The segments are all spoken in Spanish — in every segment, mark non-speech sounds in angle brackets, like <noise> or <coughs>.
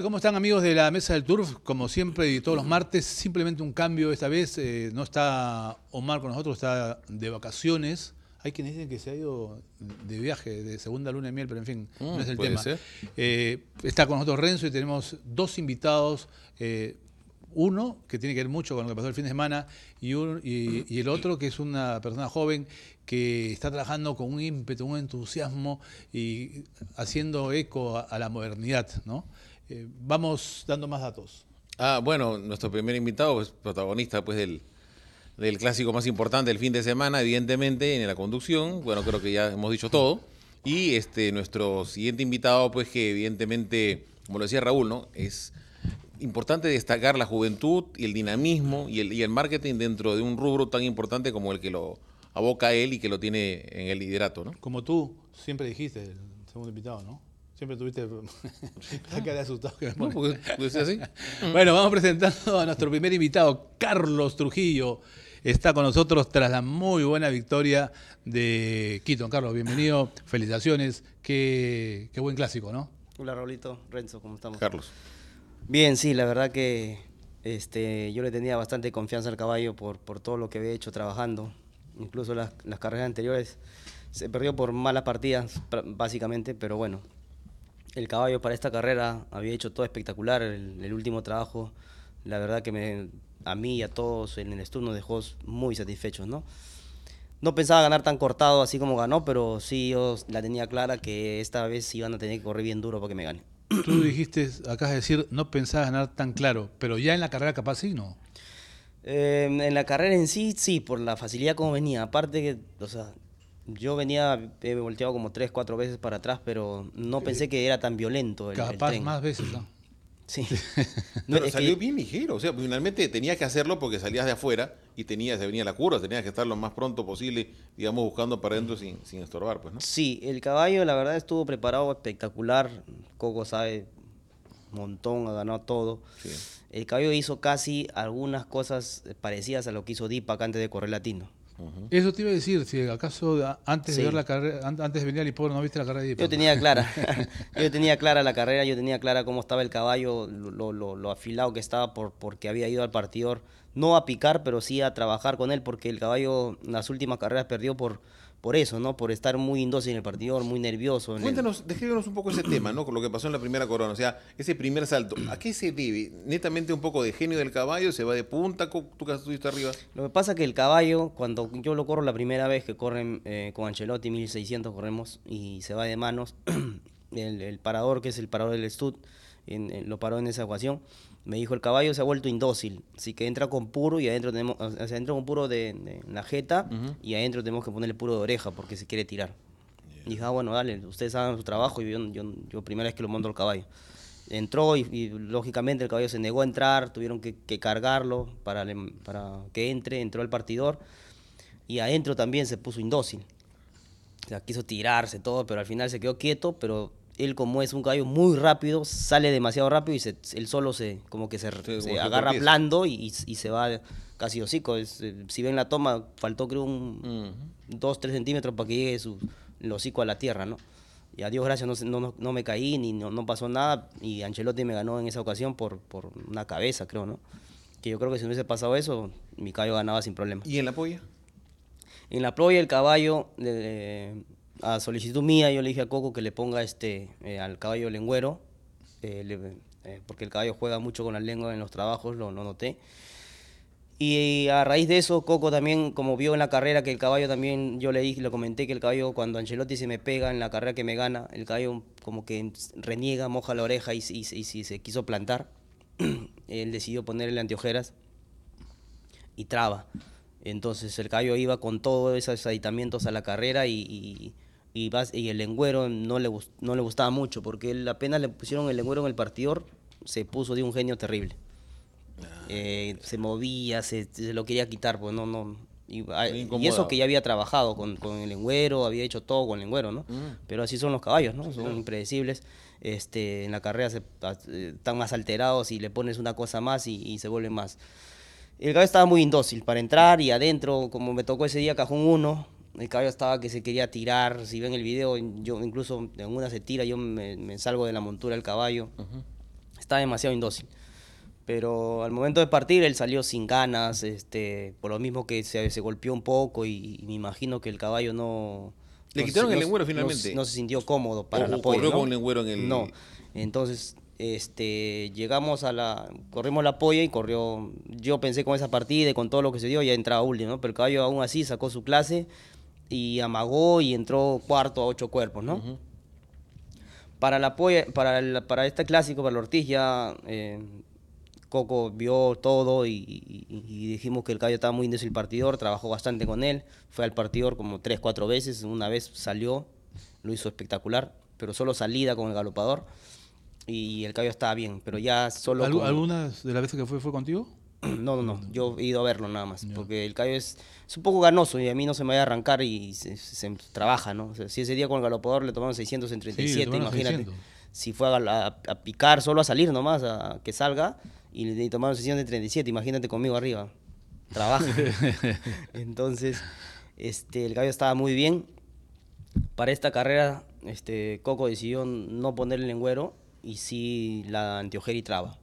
¿Cómo están amigos de la Mesa del Turf? Como siempre y todos los martes, simplemente un cambio esta vez. Eh, no está Omar con nosotros, está de vacaciones. Hay quienes dicen que se ha ido de viaje, de segunda luna de miel, pero en fin, mm, no es el tema. Eh, está con nosotros Renzo y tenemos dos invitados. Eh, uno que tiene que ver mucho con lo que pasó el fin de semana y, el otro que es una persona joven que está trabajando con un ímpetu, un entusiasmo y haciendo eco a, a la modernidad, ¿no? Eh, vamos dando más datos. Ah, bueno, nuestro primer invitado, es pues, protagonista pues, del, clásico más importante del fin de semana, evidentemente, en la conducción. Bueno, creo que ya hemos dicho todo. Y este, nuestro siguiente invitado, pues que evidentemente, como lo decía Raúl, ¿no? Es importante destacar la juventud y el dinamismo y el, y el marketing dentro de un rubro tan importante como el que lo aboca él y que lo tiene en el liderato, ¿no? Como tú siempre dijiste, el segundo invitado, ¿no? Siempre tuviste <laughs> la cara de asustado. Que me así. <laughs> bueno, vamos presentando a nuestro primer invitado, Carlos Trujillo. Está con nosotros tras la muy buena victoria de Quito. Carlos, bienvenido. Felicitaciones. Qué, buen clásico, ¿no? Hola, Raulito. Renzo, ¿cómo estamos? Carlos. Bien, sí, la verdad que este, yo le tenía bastante confianza al caballo por, por todo lo que había hecho trabajando. Incluso las, las carreras anteriores se perdió por malas partidas, básicamente, pero bueno, el caballo para esta carrera había hecho todo espectacular, el, último trabajo, la verdad que a mí y a todos en el estudio nos dejó muy satisfechos, ¿no? No pensaba ganar tan cortado así como ganó, pero sí yo la tenía clara que esta vez iban a tener que correr bien duro para que me gane. Tú dijiste, acá de decir, no pensaba ganar tan claro, pero ya en la carrera capaz sí, ¿no? Eh, en la carrera en sí, sí, por la facilidad como venía. Aparte que, o sea, yo venía he volteado como tres, cuatro veces para atrás, pero no pensé que era tan violento el, Capaz más veces, ¿no? <clears throat> Sí. <laughs> pero salió bien ligero, o sea, finalmente tenías que hacerlo porque salías de afuera y tenías, se venía la curva, tenías que estar lo más pronto posible, digamos, buscando para adentro sin, sin estorbar, pues, ¿no? Sí, el caballo la verdad estuvo preparado espectacular, Coco sabe montón, ha ganado todo. El caballo hizo casi algunas cosas parecidas a lo que hizo acá antes de correr latino. Eso te iba a decir, si acaso antes de ver la carrera, antes de venir al hipódromo no viste la carrera de Yo tenía clara, <laughs> <laughs> yo tenía clara la carrera, yo tenía clara cómo estaba el caballo, lo, afilado que estaba por, porque había ido al partidor, no a picar, pero sí a trabajar con él, porque el caballo en las últimas carreras perdió por, por eso, ¿no? Por estar muy indócil en el partidor, muy nervioso. Cuéntanos, el... un poco ese tema, ¿no? Con lo que pasó en la primera corona, o sea, ese primer salto. ¿A qué se debe? ¿Netamente un poco de genio del caballo? ¿Se va de punta? ¿Tú que arriba? Lo que pasa es que el caballo, cuando yo lo corro la primera vez que corren eh, con Ancelotti, 1600 corremos y se va de manos, <clears throat> el, parador, que es el parador del Stud, lo paró en esa ecuación me dijo, el caballo se ha vuelto indócil, así que entra con puro y adentro tenemos, o sea, entra con puro de, de la jeta y adentro tenemos que ponerle puro de oreja porque se quiere tirar. Yeah. dije, ah, bueno, dale, ustedes hagan su trabajo y yo, yo, yo primera vez que lo mando al caballo. Entró y, lógicamente el caballo se negó a entrar, tuvieron que, cargarlo para, para que entre, entró al partidor y adentro también se puso indócil. O sea, quiso tirarse todo, pero al final se quedó quieto, pero él como es un caballo muy rápido, sale demasiado rápido y él solo se como que se, agarra blando y, se va casi hocico. Eh, si ven la toma, faltó creo un 2, 3 centímetros para que llegue su, el hocico a la tierra, ¿no? Y a Dios gracias no, no, no me caí ni no, pasó nada y Ancelotti me ganó en esa ocasión por, por una cabeza, creo, ¿no? Que yo creo que si no hubiese pasado eso, mi caballo ganaba sin problema. ¿Y en la polla? En la polla el caballo, eh, a solicitud mía, yo le dije a Coco que le ponga este eh, al caballo lengüero, eh, eh, porque el caballo juega mucho con la lengua en los trabajos, lo, noté. Y a raíz de eso, Coco también, como vio en la carrera que el caballo también, yo le dije, le comenté que el caballo cuando Ancelotti se me pega en la carrera que me gana, el caballo como que reniega, moja la oreja y, y, se quiso plantar. <clears throat> Él decidió ponerle anteojeras y traba. Entonces el caballo iba con todos esos aditamientos a la carrera y, y, y el lengüero no le, no le gustaba mucho, porque apenas le pusieron el lengüero en el partidor, se puso de un genio terrible. Ah. Eh, se movía, se, lo quería quitar, pues no, no. Y, ah, eso que ya había trabajado con, el lengüero, había hecho todo con el lengüero, ¿no? Mm. Pero así son los caballos, ¿no? son impredecibles. Este, en la carrera se, están más alterados y le pones una cosa más y, y se vuelven más. El caballo estaba muy indócil para entrar y adentro, como me tocó ese día cajón 1, el caballo estaba que se quería tirar. Si ven el video, yo incluso en una se tira, yo me, salgo de la montura el caballo. Estaba demasiado indócil. Pero al momento de partir, él salió sin ganas, este, por lo mismo que se, se golpeó un poco y, me imagino que el caballo no... Le quitaron el lengüero finalmente. No, se sintió cómodo para la polla ¿no? con en el... No, entonces este, llegamos a la, corrimos la polla y corrió, yo pensé con esa partida y con todo lo que se dio, ya entraba último, ¿no? Pero el caballo aún así sacó su clase, y amagó y entró cuarto a ocho cuerpos, ¿no? Para, para, este clásico, para el Ortiz, ya eh, Coco vio todo y, dijimos que el caballo estaba muy indeciso el partidor, trabajó bastante con él, fue al partidor como tres, cuatro veces, una vez salió, lo hizo espectacular, pero solo salida con el galopador y el caballo estaba bien, pero ya solo... ¿Algunas de las veces que fue fue contigo? <clears throat> No, no, no. Yo he ido a verlo nada más. Porque el caballo es, un poco ganoso y a mí no se me va a arrancar y se, trabaja, ¿no? si ese día con el galopador le tomaron 637, en imagínate. Si fue a, picar, solo a salir nomás, a, que salga, y le tomaron 600 en 37, imagínate conmigo arriba. Trabaja. <laughs> Entonces, este, el gallo estaba muy bien. Para esta carrera, este, Coco decidió no poner el lengüero y sí la antiojera y traba.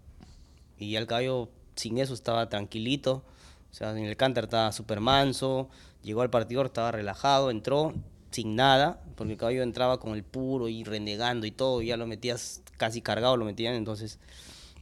Y el caballo sin eso estaba tranquilito. O sea, en el canter estaba súper manso, llegó al partidor, estaba relajado, entró sin nada, porque el caballo entraba con el puro y renegando y todo, ya lo metías casi cargado, lo metían, entonces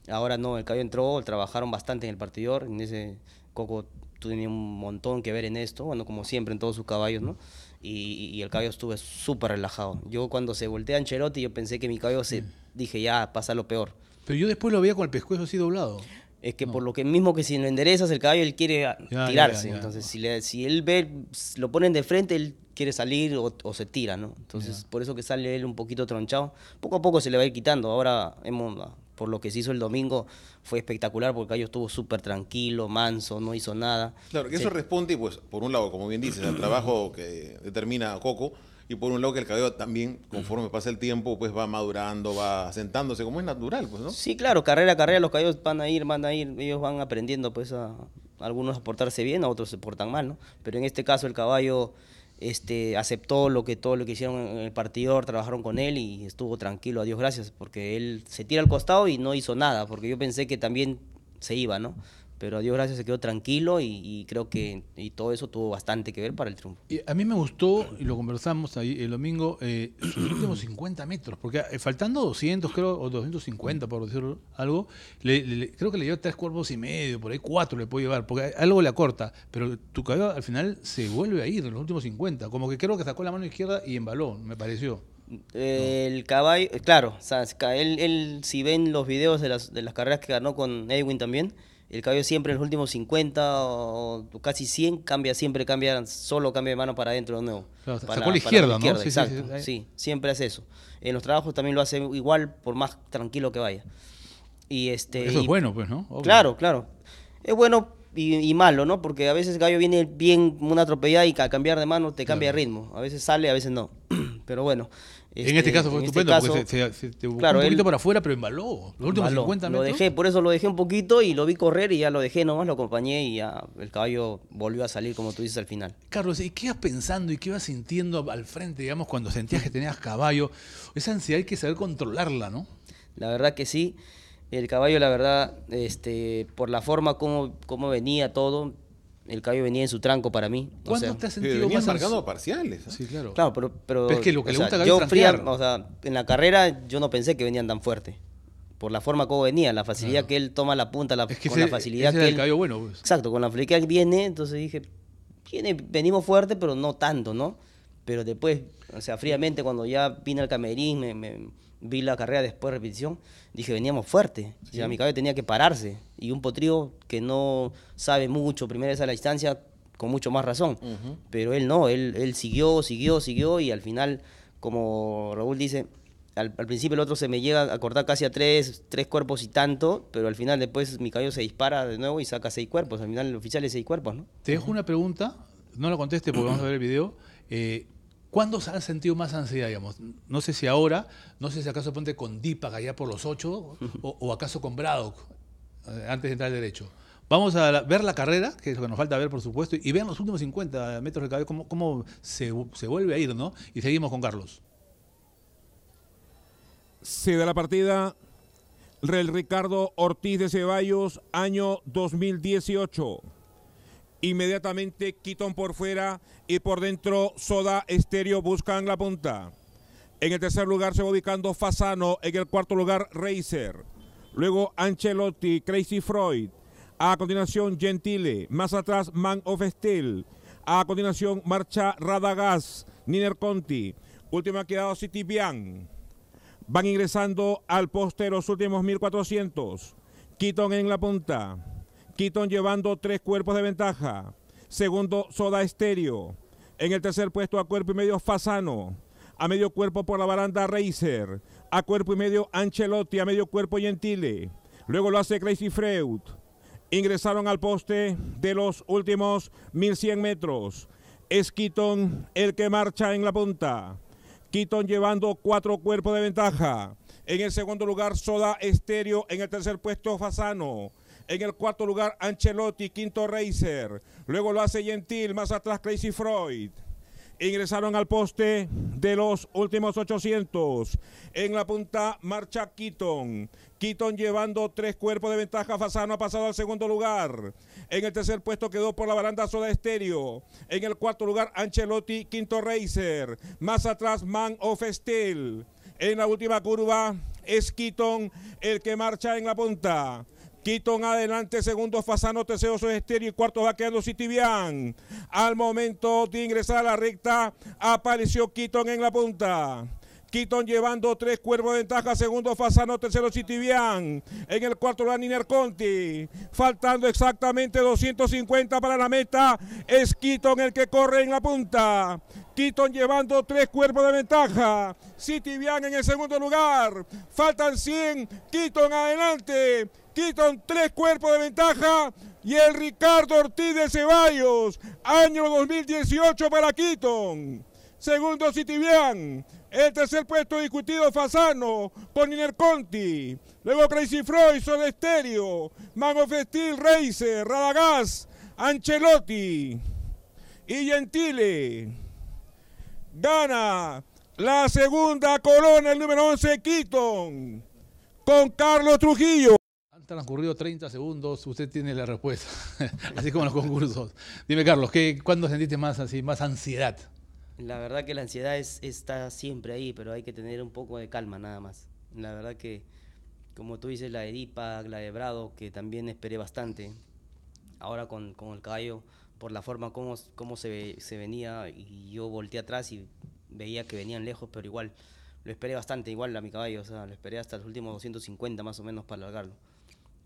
ahora no, el caballo entró, trabajaron bastante en el partidor, en ese Coco tenía un montón que ver en esto, bueno, como siempre en todos sus caballos, ¿no? Y, el caballo estuvo súper relajado. Yo cuando se voltea Cherote, yo pensé que mi caballo se, mm. dije, ya, pasa lo peor. Pero yo después lo veía con el pescuezo así doblado. Es que por lo que mismo que si lo enderezas el caballo, él quiere tirarse. Entonces, si, le, si él ve, lo ponen de frente, él quiere salir o, se tira, ¿no? Entonces, por eso que sale él un poquito tronchado. Poco a poco se le va a ir quitando. Ahora, hemos, ah, por lo que se hizo el domingo, fue espectacular porque el caballo estuvo súper tranquilo, manso, no hizo nada. Claro, que eso responde, pues, por un lado, como bien dices, al trabajo que determina Coco y por un lado que el caballo también, conforme pasa el tiempo, pues va madurando, va sentándose, como es natural, pues, ¿no? Sí, claro, carrera a carrera los caballos van a ir, van a ir, ellos van aprendiendo, pues, a algunos a portarse bien, a otros se portan mal, ¿no? Pero en este caso el caballo este, aceptó lo que todo lo que hicieron en el partidor, trabajaron con él y estuvo tranquilo, a Dios gracias, porque él se tira al costado y no hizo nada, porque yo pensé que también se iba, ¿no? pero a Dios gracias se quedó tranquilo y, creo que todo eso tuvo bastante que ver para el triunfo. a mí me gustó, y lo conversamos ahí el domingo, eh, sus últimos 50 metros, porque eh, faltando 200, creo, o 250, por decir algo, creo que le dio tres cuerpos y medio, por ahí cuatro le puede llevar, porque algo le acorta, pero tu caballo al final se vuelve a ir en los últimos 50, como que creo que sacó la mano izquierda y embaló, me pareció. El caballo, claro, él, él, si ven los videos las, de las carreras que ganó con Edwin también, el caballo siempre en los últimos 50 o, casi 100 cambia, siempre cambia, solo cambia de mano para adentro de nuevo. la izquierda ¿no? sí, sí, siempre hace eso. En los trabajos también lo hace igual, por más tranquilo que vaya. Y este, eso es bueno, pues, ¿no? Claro, claro. Es bueno y, malo, ¿no? Porque a veces el caballo viene bien una atropellada y al cambiar de mano te cambia ritmo. A veces sale, a veces no. <clears throat> Pero bueno en este, este caso fue este estupendo, porque se, te buscó un poquito para afuera, pero embaló. Los últimos 50 Lo dejé, por eso lo dejé un poquito y lo vi correr y ya lo dejé nomás, lo acompañé y ya el caballo volvió a salir, como tú dices, al final. Carlos, ¿y qué ibas pensando y qué ibas sintiendo al frente, digamos, cuando sentías que tenías caballo? Esa ansiedad hay que saber controlarla, ¿no? La verdad que sí. El caballo, la verdad, este, por la forma como, como venía todo, el caballo venía en su tranco para mí. O te has sentido más parciales? ¿eh? Sí, claro. Claro, pero, es que lo que le gusta sea, yo fría, o sea, en la carrera yo no pensé que venían tan fuerte. Por la forma como venía, la facilidad que él toma la punta, la, con la facilidad que el él, bueno. Pues. Exacto, con la facilidad que viene, entonces dije, venimos fuerte, pero no tanto, ¿no? Pero después, o sea, fríamente cuando ya vine al camerín, me vi la carrera después de repetición, dije, veníamos fuerte. Y mi cabello tenía que pararse. Y un potrío que no sabe mucho, primera vez a la distancia, con mucho más razón. Pero él no, él, él siguió, siguió, siguió y al final, como Raúl dice, al, principio el otro se me llega a cortar casi a tres, tres cuerpos y tanto, pero al final después mi cabello se dispara de nuevo y saca seis cuerpos. Al final el oficial es seis cuerpos, ¿no? Te dejo una pregunta, no lo conteste porque vamos a ver el video. Eh, ¿Cuándo han sentido más ansiedad, digamos? No sé si ahora, no sé si acaso ponte con Dípaga allá por los ocho, <laughs> o, acaso con Braddock, eh, antes de entrar al derecho. Vamos a ver la carrera, que es lo que nos falta ver, por supuesto, y vean los últimos 50 metros de cabello, cómo, se, vuelve a ir, ¿no? Y seguimos con Carlos. Se da la partida el Ricardo Ortiz de Ceballos, año 2018. Inmediatamente Keaton por fuera y por dentro Soda Estéreo buscan la punta. En el tercer lugar se va ubicando Fasano, en el cuarto lugar Racer. Luego Ancelotti, Crazy Freud. A continuación Gentile, más atrás Man of Steel. A continuación marcha Radagas, Niner Conti. Última quedado City Bian. Van ingresando al poste los últimos 1400. Quiton en la punta. Keaton llevando tres cuerpos de ventaja. Segundo, Soda Estéreo. En el tercer puesto, a cuerpo y medio, Fasano. A medio cuerpo por la baranda, Racer. A cuerpo y medio, Ancelotti. A medio cuerpo, Gentile. Luego lo hace Crazy Freud. Ingresaron al poste de los últimos 1100 metros. Es Keaton el que marcha en la punta. Keaton llevando cuatro cuerpos de ventaja. En el segundo lugar, Soda Estéreo. En el tercer puesto, Fasano. En el cuarto lugar, Ancelotti, quinto racer. Luego lo hace Gentil, más atrás Crazy Freud. Ingresaron al poste de los últimos 800. En la punta marcha Keaton. Keaton llevando tres cuerpos de ventaja. Fasano ha pasado al segundo lugar. En el tercer puesto quedó por la baranda Soda Estéreo. En el cuarto lugar Ancelotti, quinto Racer. Más atrás Man of Steel. En la última curva es Keaton el que marcha en la punta. Keaton adelante, segundo Fasano, tercero estéreo y cuarto va quedando Citibian. Al momento de ingresar a la recta, apareció Keaton en la punta. Keaton llevando tres cuerpos de ventaja. Segundo Fasano, tercero Citibian, En el cuarto lugar Niner Conti. Faltando exactamente 250 para la meta. Es Keaton el que corre en la punta. Keaton llevando tres cuerpos de ventaja. Citibian en el segundo lugar. Faltan 100. Keaton adelante. Keaton tres cuerpos de ventaja. Y el Ricardo Ortiz de Ceballos. Año 2018 para Keaton. Segundo, Citibian. El tercer puesto discutido, Fasano, con Inerconti. Conti. Luego Crazy Freud, Sol Estéreo, Mago Festil, Reiser, Radagás, Ancelotti y Gentile. Gana la segunda corona, el número 11, Keaton, con Carlos Trujillo. Han transcurrido 30 segundos, usted tiene la respuesta, <laughs> así como los concursos. Dime, Carlos, ¿qué, ¿cuándo sentiste más, así, más ansiedad la verdad que la ansiedad está siempre ahí, pero hay que tener un poco de calma nada más. La verdad que, como tú dices, la de Dipa, la de Brado, que también esperé bastante. Ahora con, el caballo, por la forma como, se, venía, y yo volteé atrás y veía que venían lejos, pero igual lo esperé bastante, igual a mi caballo, o sea, lo esperé hasta los últimos 250 más o menos para largarlo.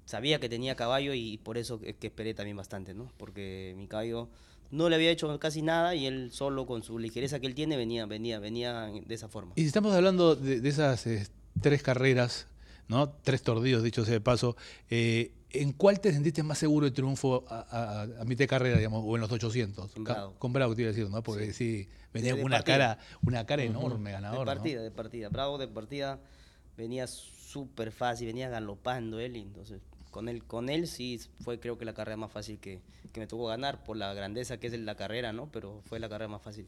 Sabía que tenía caballo y por eso que esperé también bastante, ¿no? Porque mi caballo no le había hecho casi nada y él solo con su ligereza que él tiene venía, venía, venía de esa forma. Y si estamos hablando de, esas eh, tres carreras, ¿no? Tres tordidos, dicho sea de paso. Eh, ¿En cuál te sentiste más seguro de triunfo a, a, mitad de carrera, digamos, o en los 800? Con Bravo. Con Bravo, te iba a decir, ¿no? Porque sí, venía con una cara, una cara enorme ganador. De partida, de partida. Bravo de partida venía súper fácil, venía galopando él, entonces con él, con él sí fue creo que la carrera más fácil que, que, me tocó ganar por la grandeza que es la carrera, ¿no? Pero fue la carrera más fácil.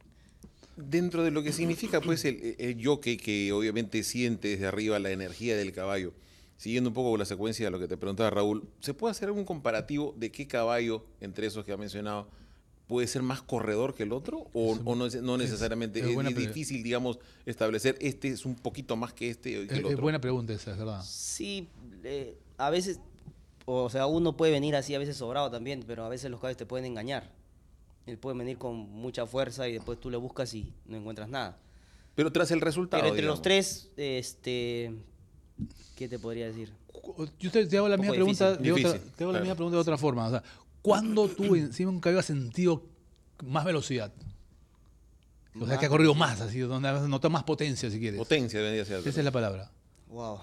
Dentro de lo que significa pues el, el jockey que obviamente siente desde arriba la energía del caballo, siguiendo un poco la secuencia de lo que te preguntaba Raúl, ¿se puede hacer algún comparativo de qué caballo entre esos que ha mencionado puede ser más corredor que el otro o, no, no, necesariamente es, difícil digamos establecer este es un poquito más que este es buena pregunta esa es verdad sí eh, a veces o sea, uno puede venir así a veces sobrado también, pero a veces los caballos te pueden engañar. Él puede venir con mucha fuerza y después tú le buscas y no encuentras nada. Pero tras el resultado. Pero entre los tres, este, ¿qué te podría decir? Yo te, hago la, misma pregunta, de otra, la misma pregunta de otra forma. O sea, ¿Cuándo tú encima un caballo has sentido más velocidad? O sea, que ha corrido más, así, donde notado más potencia, si quieres. Potencia Esa es la palabra. Wow.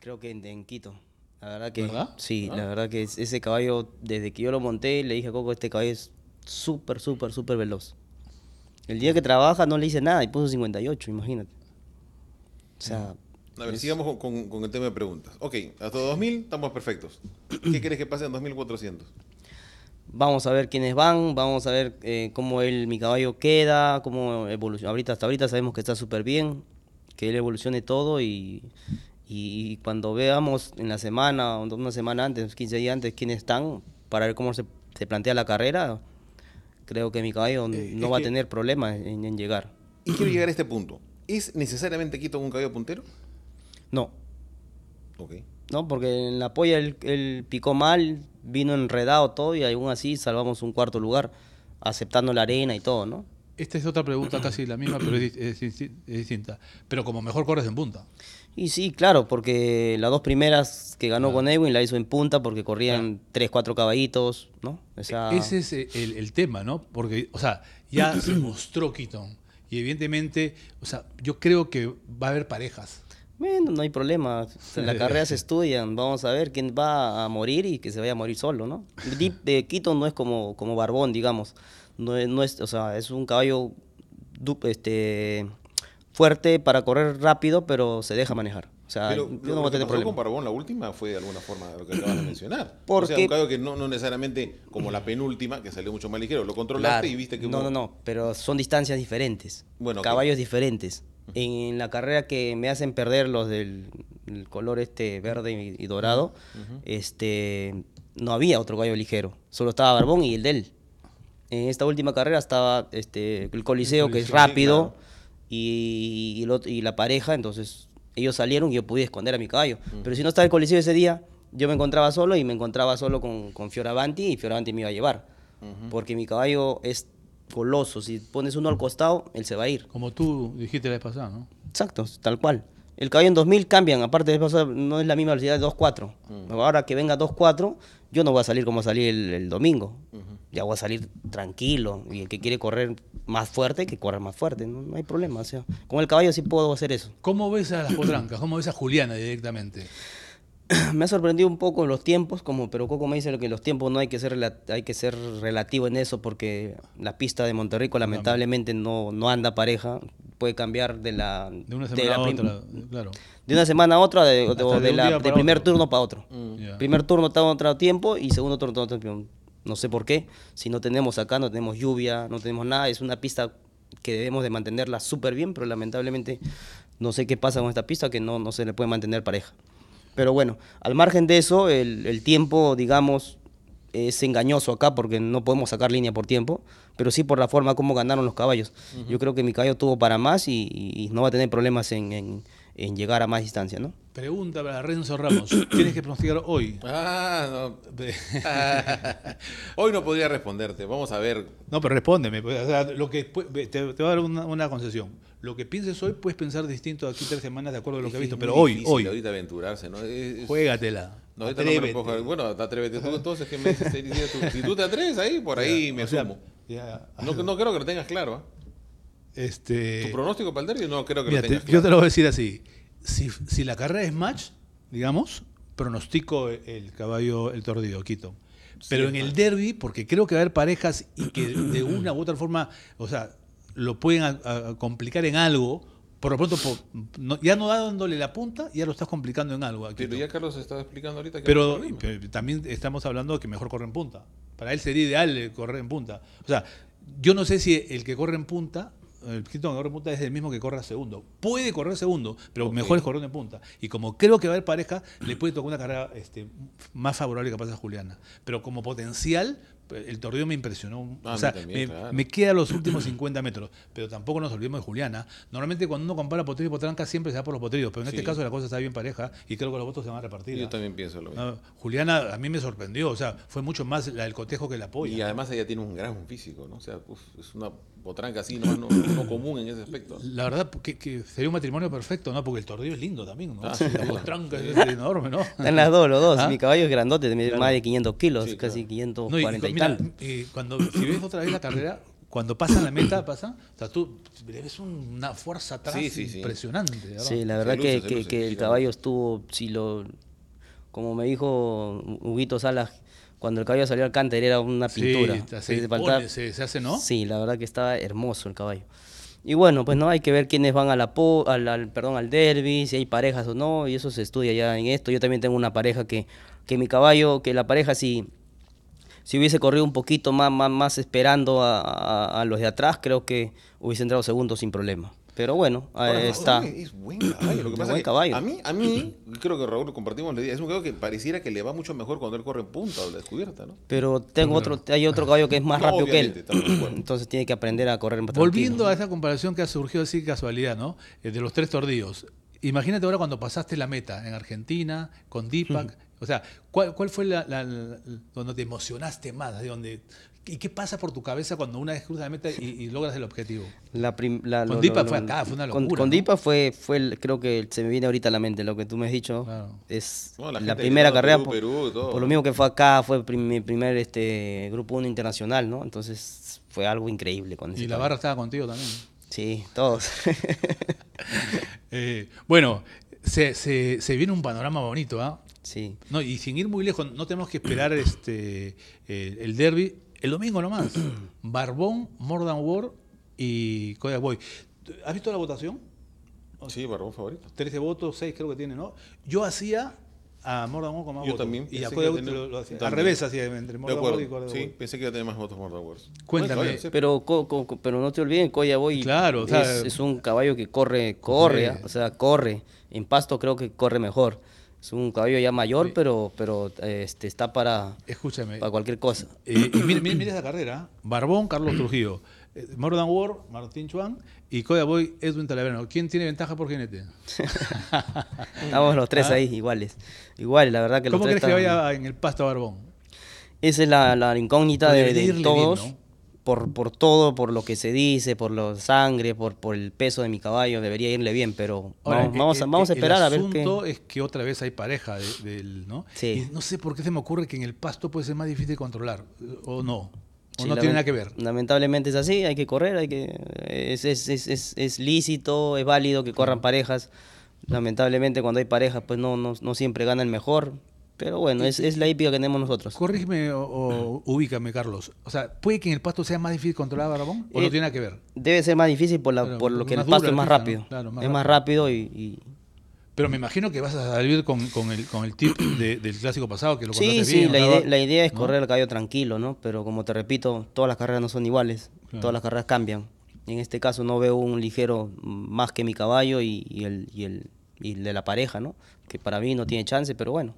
Creo que en Quito. La verdad que sí, la verdad que ese caballo, desde que yo lo monté, le dije a Coco, este caballo es súper, súper, súper veloz. El día que trabaja no le hice nada y puso 58, imagínate. O sea... Mm. A ver, sigamos con, el tema de preguntas. Ok, hasta 2000 estamos perfectos. ¿Qué crees que pase en 2400? Vamos a ver quiénes van, vamos a ver eh, cómo mi caballo queda, cómo evoluciona. Ahorita, hasta ahorita sabemos que está súper bien, que él evolucione todo y, y cuando veamos en la semana, una semana antes, 15 días antes, quiénes están, para ver cómo se, plantea la carrera, creo que mi caballo eh, no va a tener problemas en, llegar. Y quiero llegar a este punto. ¿Es necesariamente Quito un caballo puntero? No. Ok. No, porque en la polla él, picó mal, vino enredado todo y aún así salvamos un cuarto lugar, aceptando la arena y todo, ¿no? Esta es otra pregunta casi la misma, pero es distinta. Pero como mejor corres en punta. Y sí, claro, porque las dos primeras que ganó con Ewing la hizo en punta porque corrían tres, cuatro caballitos, ¿no? sea... E-, ese es eh, el, tema, ¿no? Porque, o sea, ya <clears throat> se mostró Keaton. Y evidentemente, o sea, yo creo que va a haber parejas. Bueno, no hay problema. En la <laughs> carrera se estudian. Vamos a ver quién va a morir y que se vaya a morir solo, ¿no? Deep <laughs> eh, de Keaton no es como, como Barbón, digamos. No, no es, o sea, es un caballo este, fuerte para correr rápido, pero se deja manejar. O sea, no voy a tener problema. con Barbón la última fue de alguna forma lo que acabas de mencionar. Porque, o sea, un que no, necesariamente como la penúltima, que salió mucho más ligero, lo controlaste y viste que... No, no, no, pero son distancias diferentes, caballos diferentes. En la carrera que me hacen perder los del color este verde y, dorado, este, no había otro caballo ligero, solo estaba Barbón y el de él. En esta última carrera estaba este, el Coliseo, que es rápido y, la pareja, entonces ellos salieron y yo pude esconder a mi caballo. Mm. Pero si no estaba el coliseo ese día, yo me encontraba solo y me encontraba solo con, con Fioravanti y Fioravanti me iba a llevar. Porque mi caballo es coloso, si pones uno al costado, él se va a ir. Como tú dijiste la vez pasada, ¿no? Exacto, tal cual. El caballo en 2000 cambian, aparte de no es la misma velocidad de 2.4. Mm. Ahora que venga 2.4, yo no voy a salir como salí el, domingo. Ya voy a salir tranquilo. Y el que quiere correr más fuerte, que corra más fuerte. No, hay problema. O sea, con el caballo sí puedo hacer eso. ¿Cómo ves a las potrancas? ¿Cómo ves a Juliana directamente? <clears throat> me ha sorprendido un poco los tiempos, como pero Coco me dice que los tiempos no hay que ser hay que ser relativo en eso porque la pista de Monterrico lamentablemente no, no anda pareja puede cambiar de la... De una semana a otra, De una semana a otra, de, primer turno para otro. Mm. Mm. Primer turno está otro tiempo y segundo turno otro tiempo. No sé por qué, si no tenemos acá, no tenemos lluvia, no tenemos nada, es una pista que debemos de mantenerla súper bien, pero lamentablemente no sé qué pasa con esta pista, que no, no se le puede mantener pareja. Pero bueno, al margen de eso, el tiempo, digamos, es engañoso acá porque no podemos sacar línea por tiempo, pero sí por la forma como ganaron los caballos. Yo creo que mi caballo tuvo para más y, no va a tener problemas en, llegar a más distancia, ¿no? Pregunta para Renzo Ramos. Tienes <coughs> que pronosticar hoy. Ah, no. <laughs> <laughs> hoy no podría responderte. Vamos a ver. No, pero respóndeme. Pues, lo que, pues, te, voy a dar una, concesión. Lo que pienses hoy puedes pensar distinto aquí tres semanas de acuerdo a lo que he visto, pero hoy, hoy. Ahorita aventurarse, ¿no? Juégatela. No, atrévete. No me bueno, atreves tú entonces, que me dices Si tú te atreves ahí, por ahí me sumo. no, no, creo que lo tengas claro. ¿eh? Este... Tu pronóstico para el derby no creo que lo tengas claro. Yo te lo voy a decir así. Si, si la carrera es match, digamos, pronostico el caballo, el tordido, Quito. Pero en el derby, porque creo que va a haber parejas y que de una u otra forma, o sea, lo pueden complicar en algo, por lo pronto, ya no dándole la punta, ya lo estás complicando en algo. Aquí pero ya Carlos está explicando ahorita que. Pero, también estamos hablando de que mejor corre en punta. Para él sería ideal eh, correr en punta. O sea, yo no sé si el que corre en punta, el quinto que corre en punta es el mismo que corre a segundo. Puede correr segundo, pero mejor es correr en punta. Y como creo que va a haber pareja, le puede tocar una carrera este, más favorable que pasa a Juliana. Pero como potencial, el torneo me impresionó. o sea, me, queda los últimos 50 metros. Pero tampoco nos olvidemos de Juliana. Normalmente cuando uno compara potrillo y potranca siempre se da por los potrillos, pero en este caso la cosa está bien pareja y creo que los votos se van a repartir. Yo también pienso lo mismo. Juliana a mí me sorprendió, o sea, fue mucho más la del cotejo que el apoyo. Y además ella tiene un gran físico, ¿no? O sea, es una potranca así, no, no, común en ese aspecto. La verdad que, sería un matrimonio perfecto, ¿no? Porque el tordillo es lindo también, ¿no? Ah, es este enorme, ¿no? Están las dos, los dos. ¿Ah? Mi caballo es grandote, más de 500 kilos, casi 540 y, tal. Eh, cuando, si ves otra vez la carrera, cuando pasan la meta, pasa, o sea, tú ves una fuerza atrás impresionante. Sí, la verdad que, que el caballo estuvo, si lo, como me dijo Huguito Salas, cuando el caballo salió al cánter era una pintura. Sí, se, hace, ¿no? Sí, la verdad que estaba hermoso el caballo. Y bueno, pues no hay que ver quiénes van al, perdón, al derby, si hay parejas o no, y eso se estudia ya en esto. Yo también tengo una pareja que, que mi caballo, que la pareja si, si hubiese corrido un poquito más, más, esperando a, a los de atrás, creo que hubiese entrado segundo sin problema. Pero bueno, ahí está. es buen caballo. Lo que pasa buen que A mí, a mí creo que Raúl compartimos la idea. Es un caballo que pareciera que le va mucho mejor cuando él corre en punta o la descubierta, ¿no? Pero tengo otro, hay otro caballo que es más rápido que él. <clears throat> Entonces tiene que aprender a correr en Volviendo a esa comparación que ha surgido así casualidad, ¿no? Eh, de los tres tordillos. Imagínate ahora cuando pasaste la meta en Argentina, con Deepak. O sea, ¿cuál, fue la, donde te emocionaste más? De donde ¿Y qué pasa por tu cabeza cuando una vez cruzas la meta y, logras el objetivo? La con Dipa fue acá, fue una locura. Con, Dipa fue, fue creo que se me viene ahorita a la mente lo que tú me has dicho. Es la, primera carrera. por, lo mismo que fue acá, fue mi primer este, grupo 1 internacional, ¿no? Entonces fue algo increíble. Con y la barra estaba contigo también. Sí, todos. <laughs> Eh, bueno, se, viene un panorama bonito, ¿ah? Sí. No, y sin ir muy lejos, no tenemos que esperar este eh, el derby el domingo nomás. <clears throat> Barbón, More Than War y Coya Boy. ¿Has visto la votación? Sí, Barbón favorito. 13 votos, 6 creo que tiene, ¿no? Yo hacía a More Than War con más votos. Yo también. Y a Kodak Boy lo, hacía. Al revés hacía entre More Than War y Kodak Sí, pensé que iba a tener más votos More Than War. Cuéntame. pero, pero no te olviden, Coya Boy es, un caballo que corre, corre, o sea, corre. En pasto creo que corre mejor es un caballo ya mayor, pero, pero este, está para, para cualquier cosa. Eh, y mire, esa carrera, ¿eh? Barbón, Carlos Trujillo, eh, War, Martín Chuan y Coya Boy, Edwin Talaverano. ¿Quién tiene ventaja por jinete? <laughs> Estamos los tres ¿Ah? ahí, iguales. Igual, la verdad que ¿Cómo crees que vaya en el pasto Barbón? Esa es la, incógnita de, de, todos por, por todo, por lo que se dice, por la sangre, por, por el peso de mi caballo, debería irle bien, pero vamos, e, e, vamos, a, e, esperar a ver. El asunto es que otra vez hay pareja ¿no? Sí. no sé por qué se me ocurre que en el pasto puede ser más difícil de controlar, eh, o no. O no tiene nada que ver. Lamentablemente es así, hay que correr, hay que es, lícito, es válido que corran parejas. Lamentablemente cuando hay parejas, pues no, no, no siempre gana el mejor, pero bueno, es, la hípica que tenemos nosotros. Corrígeme o, <clears throat> ubícame, Carlos. O sea, ¿puede que en el pasto sea más difícil controlar a Barabón? ¿O no eh, tiene que ver? Debe ser más difícil por, la, por lo que el pasto es más rápido. es más rápido y, Pero me imagino que vas a salir con, con el, con el tip del clásico pasado, que lo Sí, sí, bien, la, idea, la, idea, es correr el caballo tranquilo, ¿no? Pero como te repito, todas las carreras no son iguales, todas las carreras cambian. En este caso no veo un ligero más que mi caballo y, el, el, de la pareja, ¿no? Que para mí no tiene chance, pero bueno.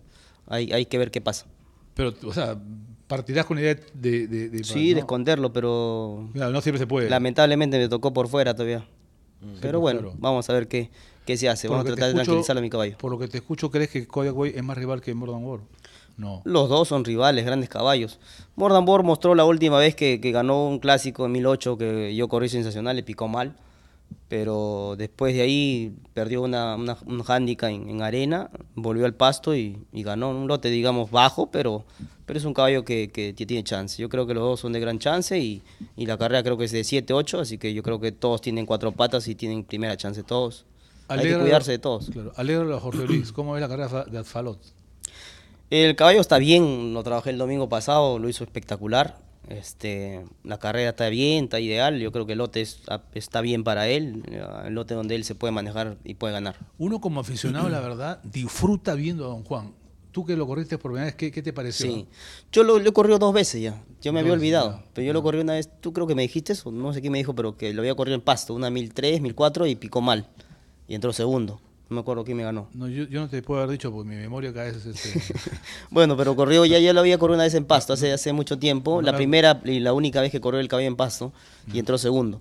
Hay, que ver qué pasa. Pero, o sea, partirás con la idea de... sí, de esconderlo, pero... Claro, no siempre se puede. Lamentablemente me tocó por fuera todavía. Mm. Pero bueno, vamos a ver qué, se hace. vamos a tratar de tranquilizarlo a mi caballo. Por lo que te escucho, ¿crees que es más rival que Mordan War? No. Los dos son rivales, grandes caballos. Mordan War mostró la última vez que, ganó un clásico en 2008 que yo corrí sensacional, le picó mal pero después de ahí perdió una, un handicap en, arena, volvió al pasto y, ganó un lote, digamos, bajo, pero, pero es un caballo que, tiene chance. Yo creo que los dos son de gran chance y, la carrera creo que es de 7-8, así que yo creo que todos tienen cuatro patas y tienen primera chance todos. Hay que cuidarse de todos. Claro. a Jorge Luis, ¿cómo ve la carrera de Atfalot? El caballo está bien, lo trabajé el domingo pasado, lo hizo espectacular. Este, la carrera está bien, está ideal. Yo creo que el lote está bien para él, el lote donde él se puede manejar y puede ganar. Uno como aficionado, la verdad, disfruta viendo a Don Juan. Tú que lo corriste por primera vez, ¿qué, te pareció? Sí, yo lo, he corrido dos veces ya. Yo me había olvidado, pero yo lo ah. corrí una vez. Tú creo que me dijiste o no sé quién me dijo, pero que lo había corrido en pasto, una 1003, 1004 y picó mal y entró segundo. No me acuerdo quién me ganó. No, yo, no te puedo haber dicho porque mi memoria cada vez es... Este... <laughs> bueno, pero corrió, ya, lo había corrido una vez en pasto, hace, hace mucho tiempo. la, primera y la única vez que corrió el caballo en pasto y mm. entró segundo.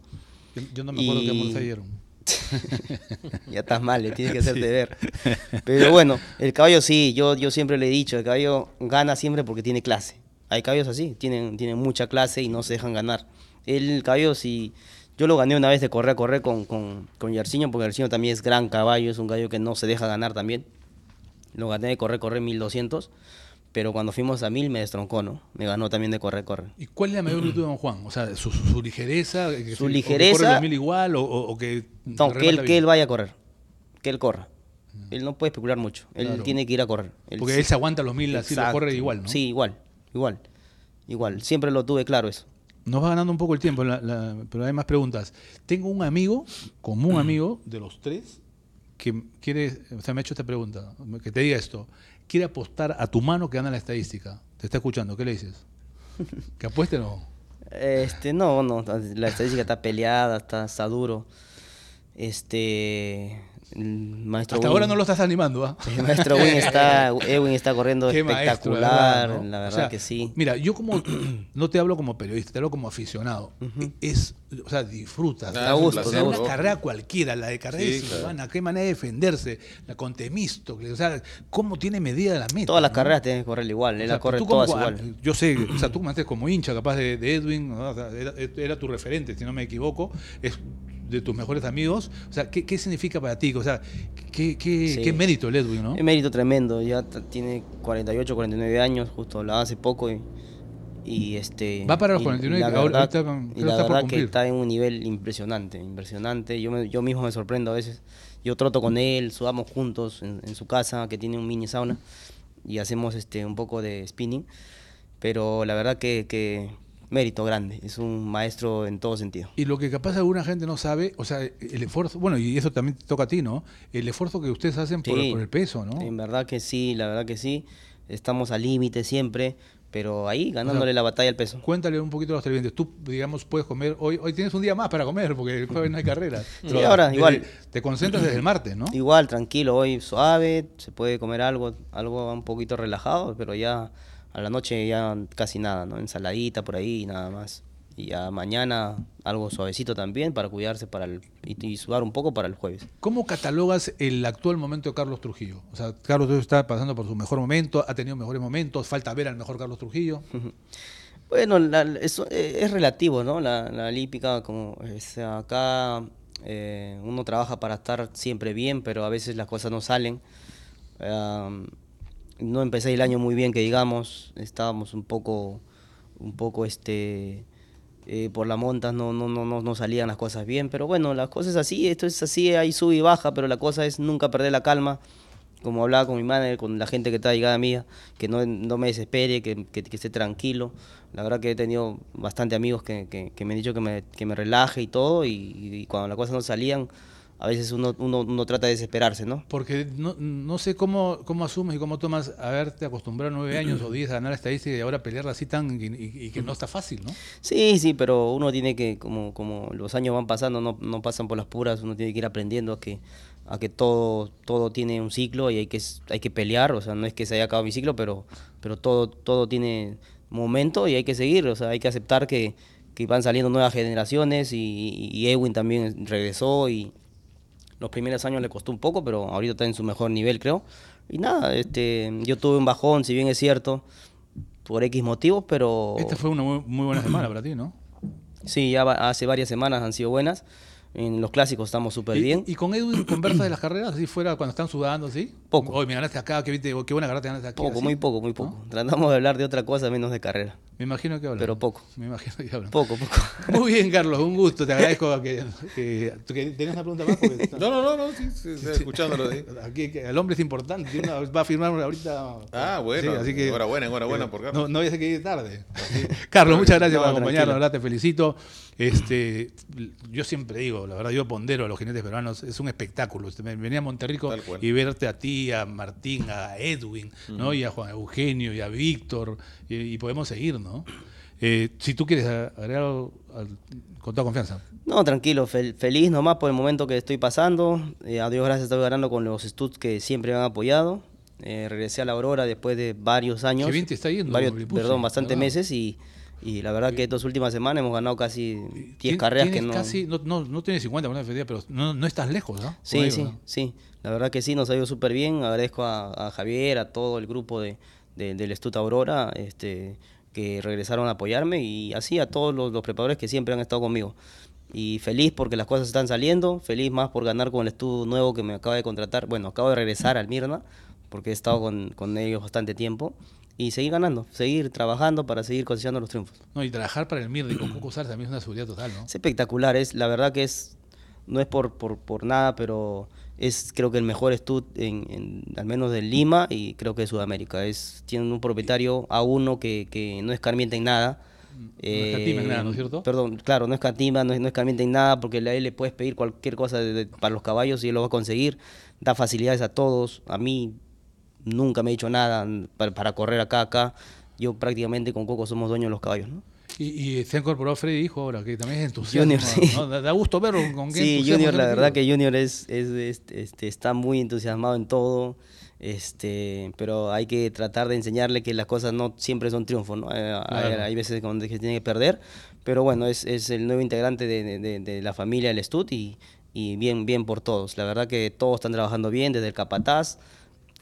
Yo, no me acuerdo qué dieron. <laughs> ya estás mal, le tienes que hacerte ver. <laughs> Pero bueno, el caballo sí, yo, yo siempre le he dicho, el caballo gana siempre porque tiene clase. Hay caballos así, tienen, tienen mucha clase y no se dejan ganar. El caballo sí... Yo lo gané una vez de correr a correr con, con, porque Yarciño también es gran caballo, es un gallo que no se deja ganar también. Lo gané de correr, correr 1200, pero cuando fuimos a 1000 me destroncó, ¿no? Me ganó también de correr, correr. ¿Y cuál es la mayor virtud de Don Juan? O sea, su, ligereza, su ligereza. 1000 igual o, que. No, que él, vaya a correr, que él corra. Mm. Él no puede especular mucho, él tiene que ir a correr. porque él se aguanta los 1000 así, lo corre igual, ¿no? Sí, igual, igual, igual. Siempre lo tuve claro eso nos va ganando un poco el tiempo, pero hay más preguntas. Tengo un amigo, común mm. amigo de los tres, que quiere, o sea, me ha hecho esta pregunta, que te diga esto, quiere apostar a tu mano que gana la estadística. Te está escuchando, ¿qué le dices? <laughs> ¿Que apueste o no? Este, no, no, la estadística está peleada, está, está duro. Este, Maestro Hasta ahora no lo estás animando, ¿ah? El maestro Win está, <laughs> Edwin está corriendo espectacular, la verdad, que sí. Mira, yo como, <clears throat> no te hablo como periodista, te hablo como aficionado. Es, o sea, disfrutas. Da ah, carrera cualquiera, la de carrera de qué manera de defenderse, la con temisto o sea, cómo tiene medida la meta. Todas las carreras tienen que correr igual, él corre todas igual. Yo sé, o sea, tú me como hincha capaz de, Edwin, era, era, tu referente, si no me equivoco, es de tus mejores amigos. O sea, ¿qué, significa para ti? O sea, ¿qué, qué, mérito Ledwin, no? Es mérito tremendo. Ya tiene 48, 49 años, justo hablaba hace poco y, este... Va para los 49 y la verdad, que está en un nivel impresionante, impresionante. Yo, yo mismo me sorprendo a veces. Yo troto con él, sudamos juntos en, su casa, que tiene un mini sauna, y hacemos este, un poco de spinning pero la verdad que, mérito grande. Es un maestro en todo sentido. Y lo que capaz alguna gente no sabe, o sea, el esfuerzo, bueno, y eso también te toca a ti, ¿no? El esfuerzo que ustedes hacen por, el peso, ¿no? En verdad que sí, la verdad que sí. Estamos al límite siempre, pero ahí ganándole la batalla al peso. Cuéntale un poquito a los televidentes. Tú, digamos, puedes comer. Hoy, hoy tienes un día más para comer porque el jueves no hay carrera. Y <laughs> ahora, igual. Te concentras desde el martes, ¿no? Igual, tranquilo. Hoy suave, se puede comer algo, algo un poquito relajado, pero ya a la noche ya casi nada, ¿no? Ensaladita por ahí, nada más. Y a mañana algo suavecito también para cuidarse para el, y, sudar un poco para el jueves. ¿Cómo catalogas el actual momento de Carlos Trujillo? O sea, Carlos Trujillo está pasando por su mejor momento, ha tenido mejores momentos, falta ver al mejor Carlos Trujillo. bueno, eso es, relativo, ¿no? La, la como es acá eh, uno trabaja para estar siempre bien, pero a veces las cosas no salen. Ah, no empecé el año muy bien, que digamos, estábamos un poco, un poco este, eh, por la montas, no, no, no, no, salían las cosas bien, pero bueno, las cosas así, esto es así, hay sub y baja, pero la cosa es nunca perder la calma, como hablaba con mi madre, con la gente que está llegada mí, que no, me desespere, que, esté tranquilo, la verdad que he tenido bastante amigos que, me han dicho que me, me relaje y todo, y cuando las cosas no salían, a veces uno, uno, trata de desesperarse, ¿no? Porque no, no sé cómo, cómo asumes y cómo tomas haberte acostumbrado nueve años o diez a ganar estadística y ahora pelearla así tan y, que no está fácil, ¿no? Sí, sí, pero uno tiene que, como, como los años van pasando, no, no pasan por las puras, uno tiene que ir aprendiendo a que a que todo, todo tiene un ciclo y hay que, hay que pelear, o sea, no es que se haya acabado mi ciclo, pero, pero todo, todo tiene momento y hay que seguir, o sea, hay que aceptar que, que van saliendo nuevas generaciones y, y Ewin también regresó y, los primeros años le costó un poco, pero ahorita está en su mejor nivel, creo. Y nada, este, yo tuve un bajón, si bien es cierto, por X motivos, pero... Esta fue una muy, buena semana para ti, ¿no? Sí, ya hace varias semanas han sido buenas. En los clásicos estamos súper bien. ¿Y con Edu conversas de las carreras? Así fuera cuando están sudando, ¿sí? Poco. Hoy me ganaste acá, qué, buena carrera te ganaste aquí. Poco, muy poco, muy poco. Tratamos de hablar de otra cosa menos de carrera. Me imagino que hablan. Pero poco. Me imagino que hablan. Poco, poco. <laughs> Muy bien, Carlos, un gusto. Te agradezco <laughs> que, que, ¿Tenés una pregunta más? <laughs> no, no, no, no, sí, sí, escuchándolo. Aquí, el hombre es importante. va a firmar ahorita. Ah, bueno. así que, enhorabuena, enhorabuena eh, por Carlos. No, no voy a seguir tarde. Carlos, muchas gracias por acompañarnos. La verdad, te felicito. Este, yo siempre digo, la verdad, yo pondero a los jinetes peruanos. Es un espectáculo. Este, venía a Monterrico y verte a ti, a Martín, a Edwin, ¿no? y a Juan Eugenio, y a Víctor. Y, podemos seguir, eh, si tú quieres agregar algo, con toda confianza. No, tranquilo, feliz nomás por el momento que estoy pasando. Eh, a Dios gracias, estoy ganando con los estudios que siempre me han apoyado. Eh, regresé a la Aurora después de varios años. Qué bien te está yendo. perdón, bastantes meses y, y, la verdad que estas últimas semanas hemos ganado casi 10 carreras que no... Casi, no, no, tienes 50 pero no, no, estás lejos, ¿no? Sí, sí, sí. La verdad que sí, nos ha ido súper bien. Agradezco a, Javier, a todo el grupo de, del Stut Aurora. Este, que regresaron a apoyarme y así a todos los, preparadores que siempre han estado conmigo. Y feliz porque las cosas están saliendo, feliz más por ganar con el estudio nuevo que me acaba de contratar. Bueno, acabo de regresar al Mirna porque he estado con, ellos bastante tiempo y seguir ganando, seguir trabajando para seguir cosechando los triunfos. No, y trabajar para el Mirna y con Coco también es una seguridad total, ¿no? Es espectacular, la verdad que es no es por, por nada, pero es creo que el mejor stud en, al menos de Lima y creo que de Sudamérica. Es, tiene un propietario a uno que, que no escarmienta en nada. No eh, escatima en nada, ¿no es cierto? Perdón, claro, no es no, no escarmienta en nada porque a él le puedes pedir cualquier cosa para los caballos y él lo va a conseguir. Da facilidades a todos. A mí nunca me he dicho nada para, correr acá, acá. Yo prácticamente con Coco somos dueños de los caballos, y, y, se ha incorporado Freddy Hijo ahora, que también es entusiasta. Junior, sí. Da gusto verlo con Sí, Junior, la verdad que Junior es, este, está muy entusiasmado en todo. Este, pero hay que tratar de enseñarle que las cosas no siempre son triunfos, ¿no? Eh, hay, veces donde se tiene que perder, pero bueno, es, es el nuevo integrante de, de, la familia del Stud y, y, bien, bien por todos. La verdad que todos están trabajando bien, desde el capataz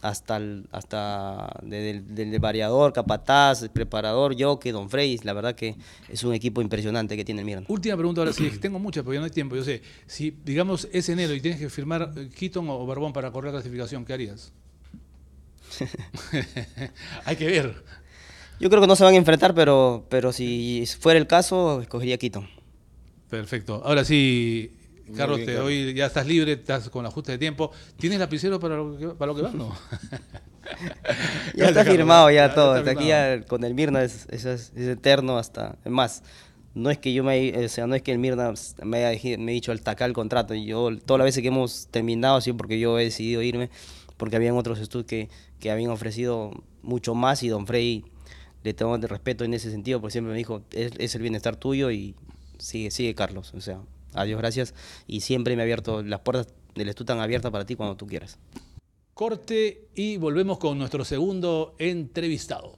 hasta, el, hasta del, variador, capataz, preparador, yo Don Frey, la verdad que es un equipo impresionante que tiene el Miran. Última pregunta ahora, sí, tengo muchas, pero ya no hay tiempo, yo sé. Si, digamos, es enero y tienes que firmar eh, Keaton o Barbón para correr la clasificación, ¿qué harías? <laughs> hay que ver. Yo creo que no se van a enfrentar, pero, pero si fuera el caso, escogería quito Perfecto. Ahora sí, Carlos, Hoy ya estás libre, estás con ajuste de tiempo. ¿Tienes lapicero para lo que, para lo que va? No. <laughs> <laughs> ya está firmado ya, todo. Está Aquí ya con el Mirna es, eterno hasta más. No es que yo me, sea, no es que el Mirna me haya, me dicho al tacar el contrato. Yo todas las veces que hemos terminado, así porque yo he decidido irme, porque habían otros estudios que, habían ofrecido mucho más y Don Frey le tengo de respeto en ese sentido, porque siempre me dijo, es, es el bienestar tuyo y sigue, sigue Carlos. O sea, Adiós, gracias. Y siempre me ha abierto, las puertas del estudio abiertas para ti cuando tú quieras. Corte y volvemos con nuestro segundo entrevistado.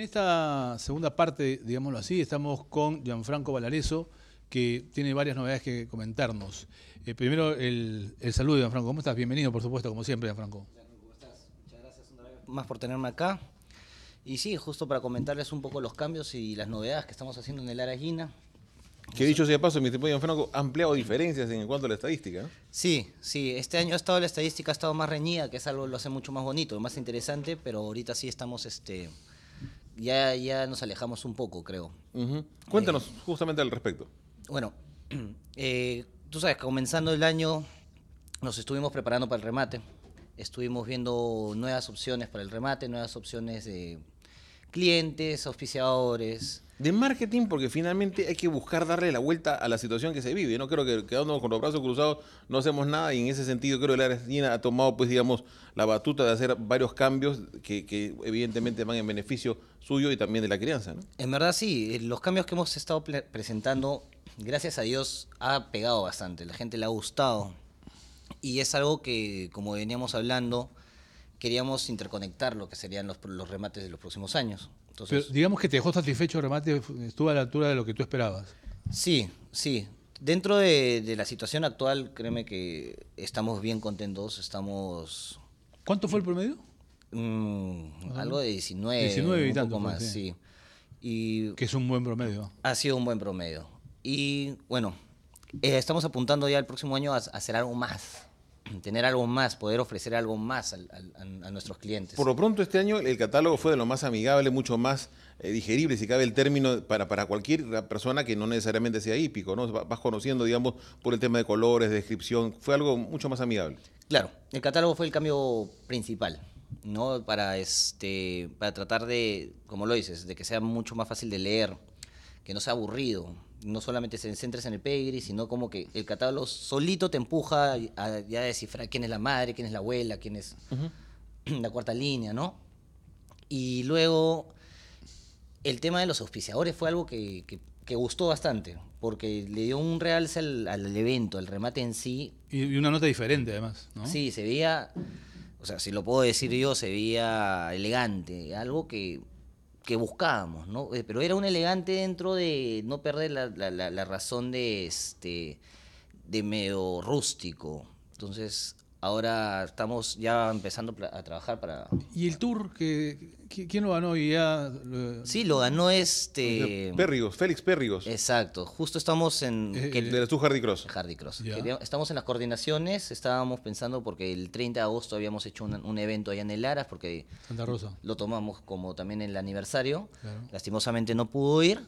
En esta segunda parte, digámoslo así, estamos con Gianfranco Valareso, que tiene varias novedades que comentarnos. Eh, primero, el, el, saludo, Gianfranco. ¿Cómo estás? Bienvenido, por supuesto, como siempre, Gianfranco. ¿Cómo estás? Muchas gracias una vez más por tenerme acá. Y sí, justo para comentarles un poco los cambios y las novedades que estamos haciendo en el guina. Que dicho sea de paso, mi tipo Gianfranco, ha ampliado diferencias en cuanto a la estadística. Sí, sí, este año ha estado la estadística ha estado más reñida, que es algo que lo hace mucho más bonito, más interesante, pero ahorita sí estamos este, ya, nos alejamos un poco, creo. Cuéntanos eh, justamente al respecto. Bueno, <clears throat> eh, tú sabes, comenzando el año nos estuvimos preparando para el remate, estuvimos viendo nuevas opciones para el remate, nuevas opciones de clientes, auspiciadores, de marketing, porque finalmente hay que buscar darle la vuelta a la situación que se vive. No creo que quedándonos con los brazos cruzados no hacemos nada y en ese sentido creo que la Argentina ha tomado, pues digamos, la batuta de hacer varios cambios que, evidentemente van en beneficio suyo y también de la crianza. En verdad sí, eh, los cambios que hemos estado presentando, gracias a Dios, ha pegado bastante, la gente le ha gustado y es algo que, como veníamos hablando, queríamos interconectar lo que serían los remates de los próximos años. Pero digamos que te dejó satisfecho, el remate, estuvo a la altura de lo que tú esperabas. Sí, sí. Dentro de, la situación actual, créeme que estamos bien contentos, estamos... ¿Cuánto fue el promedio? Mm, algo de 19. 19 tanto. Un poco más, sí. Y que es un buen promedio. Ha sido un buen promedio. Y bueno, eh, estamos apuntando ya el próximo año a hacer algo más. <clears throat> tener algo más, poder ofrecer algo más a nuestros clientes. Por lo pronto este año el catálogo fue de lo más amigable, mucho más eh, digerible, si cabe el término, para, para cualquier persona que no necesariamente sea hípico, ¿no? Vas conociendo, digamos, por el tema de colores, descripción, fue algo mucho más amigable. Claro, el catálogo fue el cambio principal. ¿no? Para, este, para tratar de, como lo dices, de que sea mucho más fácil de leer, que no sea aburrido, no solamente se centres en el pedigree, sino como que el catálogo solito te empuja a, descifrar quién es la madre, quién es la abuela, quién es <clears throat> la cuarta línea, ¿no? Y luego el tema de los auspiciadores fue algo que, gustó bastante, porque le dio un realce al, evento, al remate en sí. Y, y una nota diferente además, ¿no? Sí, se veía, o sea, si lo puedo decir yo, se veía elegante, algo que que buscábamos, ¿no? Eh, pero era un elegante dentro de no perder la, la razón de este de medio rústico. Entonces, Ahora estamos ya empezando a trabajar para. ¿Y el tour? Que, ¿Quién lo ganó? ya, sí, lo ganó este. Pérrigos, Félix Pérrigos. Exacto, justo estamos en. Eh, eh, de la Tour Hardy Cross. Hardy Cross. Estamos en las coordinaciones, estábamos pensando porque el 30 de agosto habíamos hecho un, evento allá en el Aras, porque. Santa Rosa. Lo tomamos como también el aniversario. Lastimosamente no pudo ir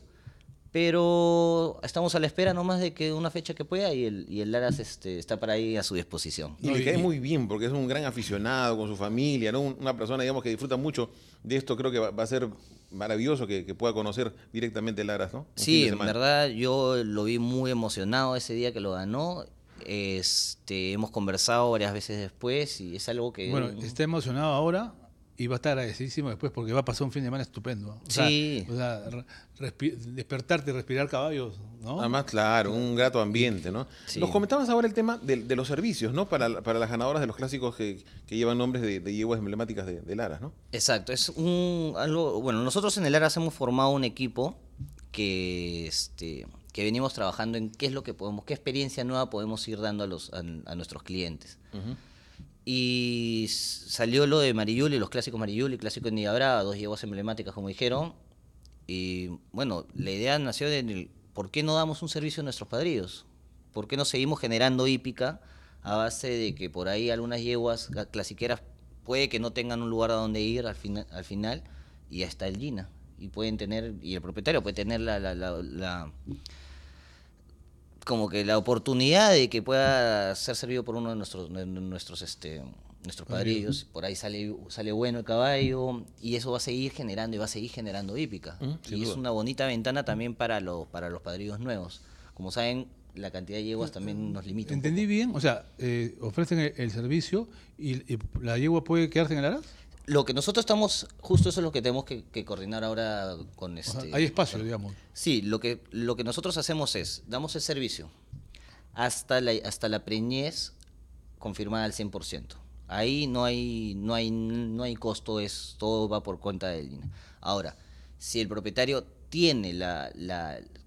pero estamos a la espera no más de que una fecha que pueda y el, y Laras este, está para ahí a su disposición. Y le cae muy bien porque es un gran aficionado con su familia, ¿no? una persona digamos, que disfruta mucho de esto. Creo que va, a ser maravilloso que, pueda conocer directamente Laras, ¿no? sí, en verdad yo lo vi muy emocionado ese día que lo ganó. Este, hemos conversado varias veces después y es algo que... Bueno, está emocionado ahora y va a estar agradecidísimo después porque va a pasar un fin de semana estupendo. sí. o sea, despertarte y respirar caballos, ¿no? Además, claro, un grato ambiente, ¿no? Sí. Nos comentabas ahora el tema de, los servicios, ¿no? Para, para, las ganadoras de los clásicos que, llevan nombres de, yeguas emblemáticas de, de Laras, ¿no? Exacto. Es un, algo, bueno, nosotros en el Lara hemos formado un equipo que, este, que venimos trabajando en qué es lo que podemos, qué experiencia nueva podemos ir dando a, los, a, nuestros clientes. Ajá. Y salió lo de Mariuli, los clásicos Mariuli, clásicos de Niabra, dos yeguas emblemáticas, como dijeron. Y bueno, la idea nació en el, por qué no damos un servicio a nuestros padrillos, por qué no seguimos generando hípica a base de que por ahí algunas yeguas clasiqueras puede que no tengan un lugar a donde ir al, al final y hasta el Gina. Y pueden tener, y el propietario puede tener la, la como que la oportunidad de que pueda ser servido por uno de nuestros, nuestros, este, nuestros padrillos. Por ahí sale, sale bueno el caballo y eso va a seguir generando y va a seguir generando hípica. Mm, y es una bonita ventana también para los, para los padrillos nuevos. Como saben, la cantidad de yeguas también eh, nos limita. ¿Entendí bien? O sea, eh, ofrecen el, servicio y, la yegua puede quedarse en el arás? lo que nosotros estamos, justo eso es lo que tenemos que, coordinar ahora con este. hay espacio, digamos. Sí, lo que, lo que nosotros hacemos es, damos el servicio hasta la, hasta la preñez confirmada al 100%. Ahí no hay, no hay, no hay costo, es, todo va por cuenta del INA. Ahora, si el propietario tiene la,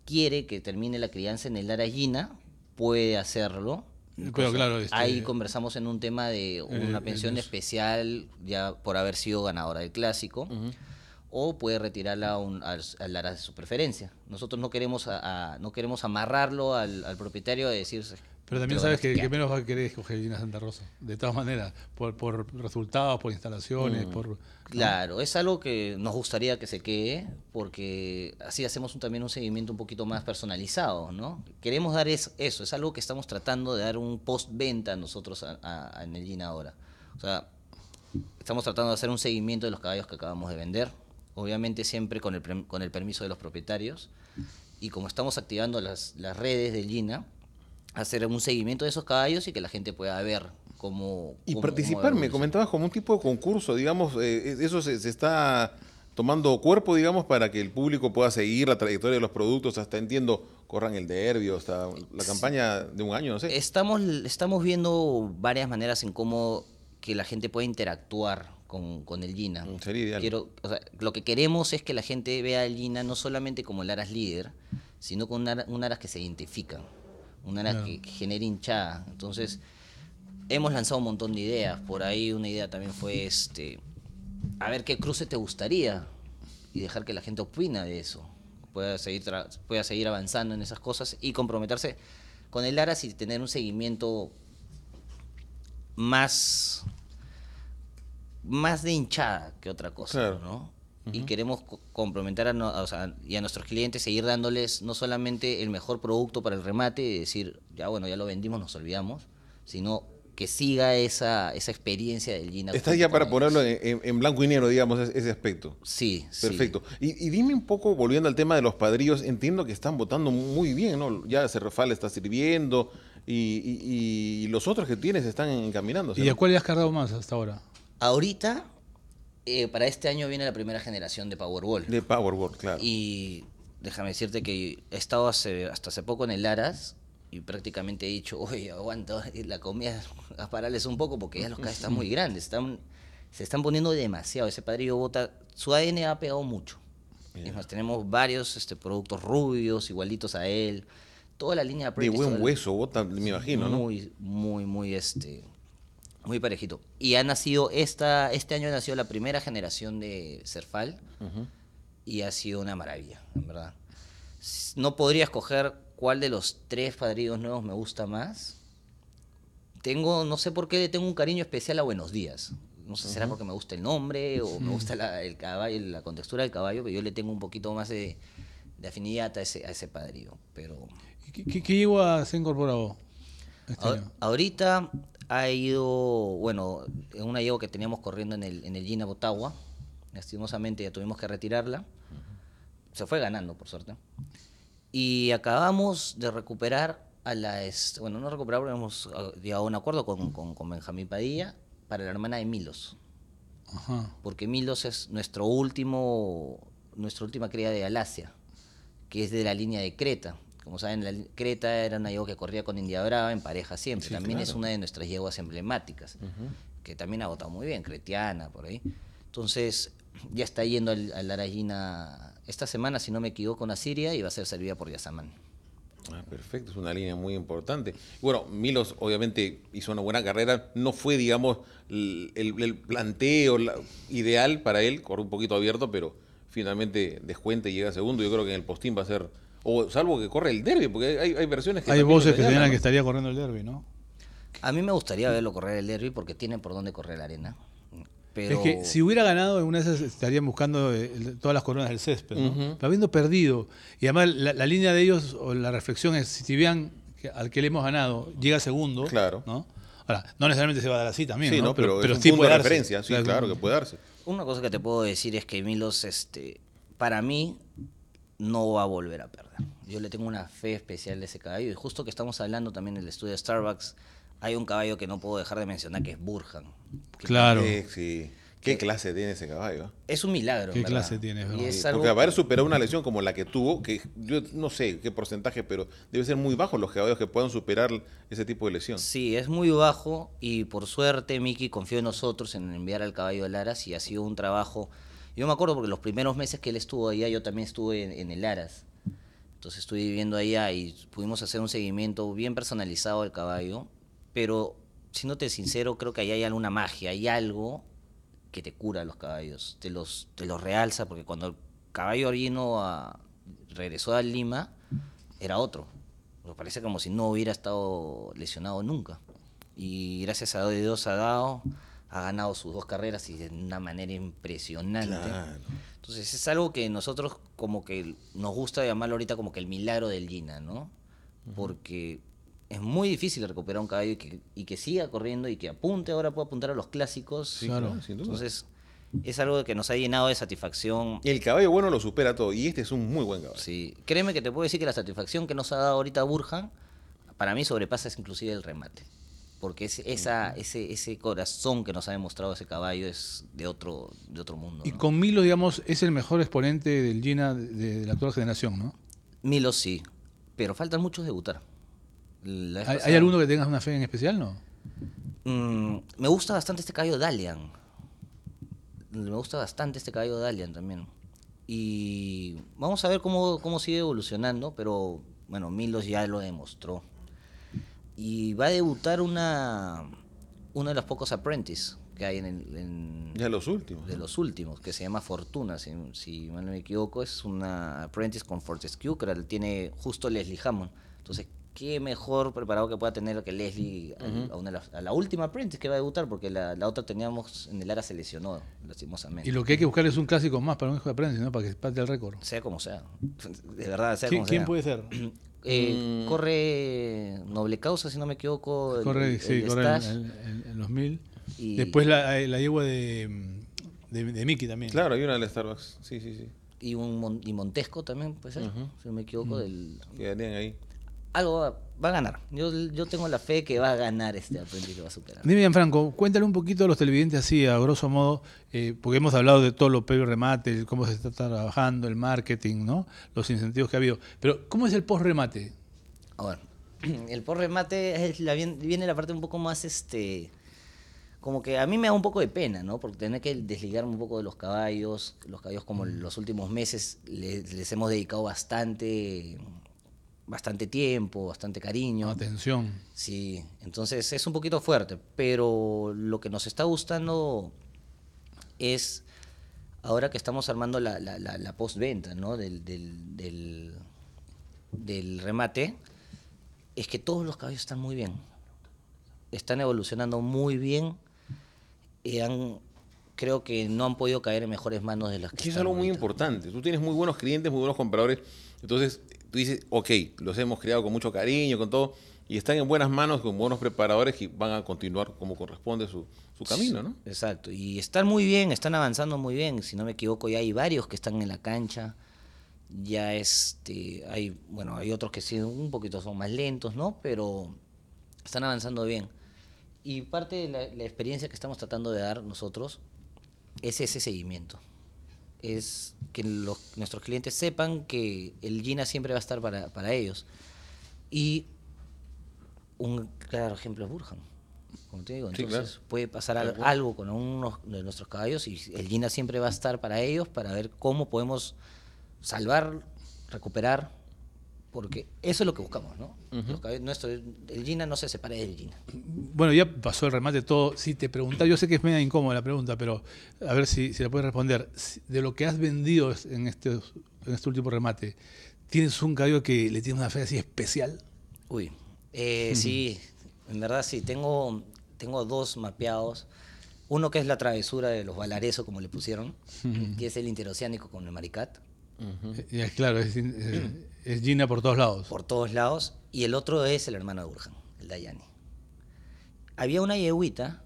quiere que termine la crianza en el aragina puede hacerlo este, ahí conversamos en un tema de una eh, pensión especial ya por haber sido ganadora del clásico. O puede retirarla a, un, de su preferencia. Nosotros no queremos, no queremos amarrarlo al, propietario de decir pero también sabes que, que, menos va a querer escoger Gina Santa Rosa, de todas maneras, por, por resultados, por instalaciones, mm, por... Claro, es algo que nos gustaría que se quede, porque así hacemos un, también un seguimiento un poquito más personalizado, ¿no? Queremos dar eso, es algo que estamos tratando de dar un post-venta nosotros a, a, en el Gina ahora. O sea, estamos tratando de hacer un seguimiento de los caballos que acabamos de vender, obviamente siempre con el, con el permiso de los propietarios, y como estamos activando las, las redes del Gina, hacer un seguimiento de esos caballos y que la gente pueda ver cómo... Y participar, me comentabas, como un tipo de concurso, digamos, eh, eso se, está tomando cuerpo, digamos, para que el público pueda seguir la trayectoria de los productos, hasta entiendo, corran el derbio hasta la campaña de un año, no sé. Estamos, estamos viendo varias maneras en cómo que la gente pueda interactuar con, con, el Gina. Mm, sería ideal. Quiero, o lo que queremos es que la gente vea el Gina no solamente como el Aras líder, sino como un, un Aras que se identifica una era que, genere hinchada. Entonces, hemos lanzado un montón de ideas. Por ahí una idea también fue este a ver qué cruce te gustaría y dejar que la gente opina de eso. Pueda seguir, pueda seguir avanzando en esas cosas y comprometerse con el Aras y tener un seguimiento más, más de hinchada que otra cosa, ¿no? y queremos comprometer a, y a nuestros clientes, seguir dándoles no solamente el mejor producto para el remate, y decir, ya bueno, ya lo vendimos, nos olvidamos, sino que siga esa, esa experiencia del Gina. está ya para ponerlo en, blanco y negro, digamos, ese, aspecto. Sí, Perfecto. Sí. Y, y, dime un poco, volviendo al tema de los padrillos, entiendo que están votando muy bien, ¿no? Ya Cerrofal está sirviendo y, y, y los otros que tienes están encaminando ¿Y a cuál le has cargado más hasta ahora? Ahorita eh, para este año viene la primera generación de Powerball. De Powerball, claro. Y déjame decirte que he estado hace, hasta hace poco en el Aras y prácticamente he dicho, oye, aguanta la comida, <laughs> a pararles un poco porque ya los casos están muy <laughs> grandes, están, se están poniendo demasiado. Ese padrillo bota, su ADN ha pegado mucho. tenemos varios este, productos rubios, igualitos a él. Toda la línea de buen hueso, bota, me imagino, ¿no? Muy, muy, muy este, muy parejito. Y ha nacido, esta, este año ha nacido la primera generación de Cerfal y ha sido una maravilla, en verdad. No podría escoger cuál de los tres padrinos nuevos me gusta más. Tengo, no sé por qué, le tengo un cariño especial a Buenos Días. No sé, será porque me gusta el nombre o me gusta la, el caballo, la contextura del caballo, pero yo le tengo un poquito más de, afinidad a ese, a ese padrino. Pero... ¿Qué, qué, qué se incorporado este Ahorita ha ido, bueno, en una yegua que teníamos corriendo en el, en el Gina Botagua, lastimosamente ya tuvimos que retirarla, se fue ganando por suerte. Y acabamos de recuperar a la, bueno, no recuperar, pero hemos ah, llegado a un acuerdo con, Benjamín Padilla para la hermana de Milos. Porque Milos es nuestro último, nuestra última cría de Galacia, que es de la línea de Creta. Como saben, la Creta era una yegua que corría con India Brava en pareja siempre. también es una de nuestras yeguas emblemáticas, que también ha votado muy bien, cretiana, por ahí. Entonces, ya está yendo a la Arayina esta semana, si no me equivoco, con Siria y va a ser servida por Yasamán. Ah, perfecto, es una línea muy importante. Bueno, Milos obviamente hizo una buena carrera, no fue, digamos, el, planteo ideal para él, corrió un poquito abierto, pero finalmente descuenta y llega segundo. Yo creo que en el postín va a ser o salvo que corre el derby, porque hay, versiones que. Hay voces que señalan que estaría corriendo el derby, ¿no? A mí me gustaría verlo correr el derby porque tiene por dónde correr la arena. Es que si hubiera ganado, en una de esas estarían buscando eh, todas las coronas del césped, ¿no? habiendo perdido, y además la, línea de ellos, o la reflexión es, si Tibian, al que le hemos ganado, llega segundo, claro. ¿no? Ahora, no necesariamente se va a dar así también, ¿no? Pero, es de referencia, sí, claro, que puede darse. Una cosa que te puedo decir es que Milos, este, para mí, no va a volver a perder. Yo le tengo una fe especial de ese caballo. Y justo que estamos hablando también del estudio de Starbucks, hay un caballo que no puedo dejar de mencionar que es Burhan. claro. sí. ¿Qué clase tiene ese caballo? Es un milagro. ¿Qué clase tiene? Porque haber superado una lesión como la que tuvo, que yo no sé qué porcentaje, pero debe ser muy bajo los caballos que puedan superar ese tipo de lesión. Sí, es muy bajo y por suerte Miki confió en nosotros en enviar al caballo de Laras y ha sido un trabajo yo me acuerdo porque los primeros meses que él estuvo allá, yo también estuve en, el Aras. Entonces estuve viviendo allá y pudimos hacer un seguimiento bien personalizado del caballo. Pero, siéndote sincero, creo que ahí hay alguna magia, hay algo que te cura a los caballos, te los, te los realza, porque cuando el caballo orino regresó a Lima, era otro. Me parece como si no hubiera estado lesionado nunca. Y gracias a Dios ha dado ha ganado sus dos carreras y de una manera impresionante. Entonces es algo que nosotros como que nos gusta llamarlo ahorita como que el milagro del Gina, ¿no? Porque es muy difícil recuperar un caballo y que, siga corriendo y que apunte, ahora puede apuntar a los clásicos. Sí, claro, sin duda. Entonces es algo que nos ha llenado de satisfacción. el caballo bueno lo supera todo y este es un muy buen caballo. Sí, créeme que te puedo decir que la satisfacción que nos ha dado ahorita Burhan, para mí sobrepasa inclusive el remate porque es ese, corazón que nos ha demostrado ese caballo es de otro, de otro mundo. Y con Milo, digamos, es el mejor exponente del Gina de, la actual generación, ¿no? Milo sí, pero faltan muchos debutar. ¿Hay, ¿Hay, alguno que tengas una fe en especial, no? Mm, me gusta bastante este caballo Dalian. Me gusta bastante este caballo Dalian también. Y vamos a ver cómo, cómo sigue evolucionando, pero bueno, Milos ya lo demostró y va a debutar una uno de los pocos apprentices que hay en, de los últimos de los últimos que se llama Fortuna si, mal no me equivoco es una apprentice con Fortescue que tiene justo Leslie Hammond entonces qué mejor preparado que pueda tener que Leslie a, una, a, la, última apprentice que va a debutar, porque la, otra teníamos en el Ara seleccionado, lastimosamente. Y lo que hay que buscar es un clásico más para un hijo de apprentice, ¿no? Para que se pate el récord. Sea como sea. <laughs> De verdad, sea como sea. ¿Quién puede ser? <clears throat> Eh, mm. Corre Noble Causa, si no me equivoco. Corre, el, sí, corre en, los mil. Después la, eh, la yegua mm, de, de, Mickey también. Claro, hay una de Starbucks, sí, sí, sí. Y, un, y Montesco también, pues, si no me equivoco. Mm. que del, ahí. Algo va a ganar. Yo, yo tengo la fe que va a ganar este Aprendiz que va a superar. Dime bien, Franco, cuéntale un poquito a los televidentes así, a grosso modo, eh, porque hemos hablado de todo lo previo remate, cómo se está trabajando, el marketing, ¿no? Los incentivos que ha habido. Pero, ¿cómo es el post-remate? ver <clears throat> el post-remate es la, viene la parte un poco más este como que a mí me da un poco de pena, ¿no? Porque tener que desligarme un poco de los caballos, los caballos como mm. los últimos meses les, les hemos dedicado bastante bastante tiempo, bastante cariño. Atención. Sí, entonces es un poquito fuerte, pero lo que nos está gustando es ahora que estamos armando la, la, la, la postventa ¿no? Del, del, del, remate, es que todos los caballos están muy bien, están evolucionando muy bien, y han, creo que no han podido caer en mejores manos de las que... es algo muy importante, tú tienes muy buenos clientes, muy buenos compradores, entonces tú dices, ok, los hemos creado con mucho cariño, con todo, y están en buenas manos con buenos preparadores y van a continuar como corresponde su, su camino, ¿no? Exacto, y están muy bien, están avanzando muy bien, si no me equivoco, ya hay varios que están en la cancha, ya este, hay, bueno, hay otros que sí, un poquito son más lentos, ¿no? Pero están avanzando bien. Y parte de la, la experiencia que estamos tratando de dar nosotros es ese seguimiento. Es que nuestros clientes sepan que el Gina siempre va a estar para, ellos. Y un claro ejemplo es Burhan. Como te digo, entonces puede pasar algo con uno de nuestros caballos y el Gina siempre va a estar para ellos para ver cómo podemos salvar, recuperar porque eso es lo que buscamos, ¿no? Nuestro, el Gina no se separa del Gina. Bueno, ya pasó el remate todo. Si te pregunta, yo sé que es media incómoda la pregunta, pero a ver si, si la puedes responder. De lo que has vendido en este, este último remate, ¿tienes un cabello que le tiene una fe así especial? Uy, eh, sí, en verdad sí. Tengo, tengo dos mapeados. Uno que es la travesura de los valaresos, como le pusieron, que es el interoceánico con el maricat. Uh claro, <clears throat> es, Gina por todos lados. Por todos lados. Y el otro es el hermano de Urjan, el Dayani. Había una yeguita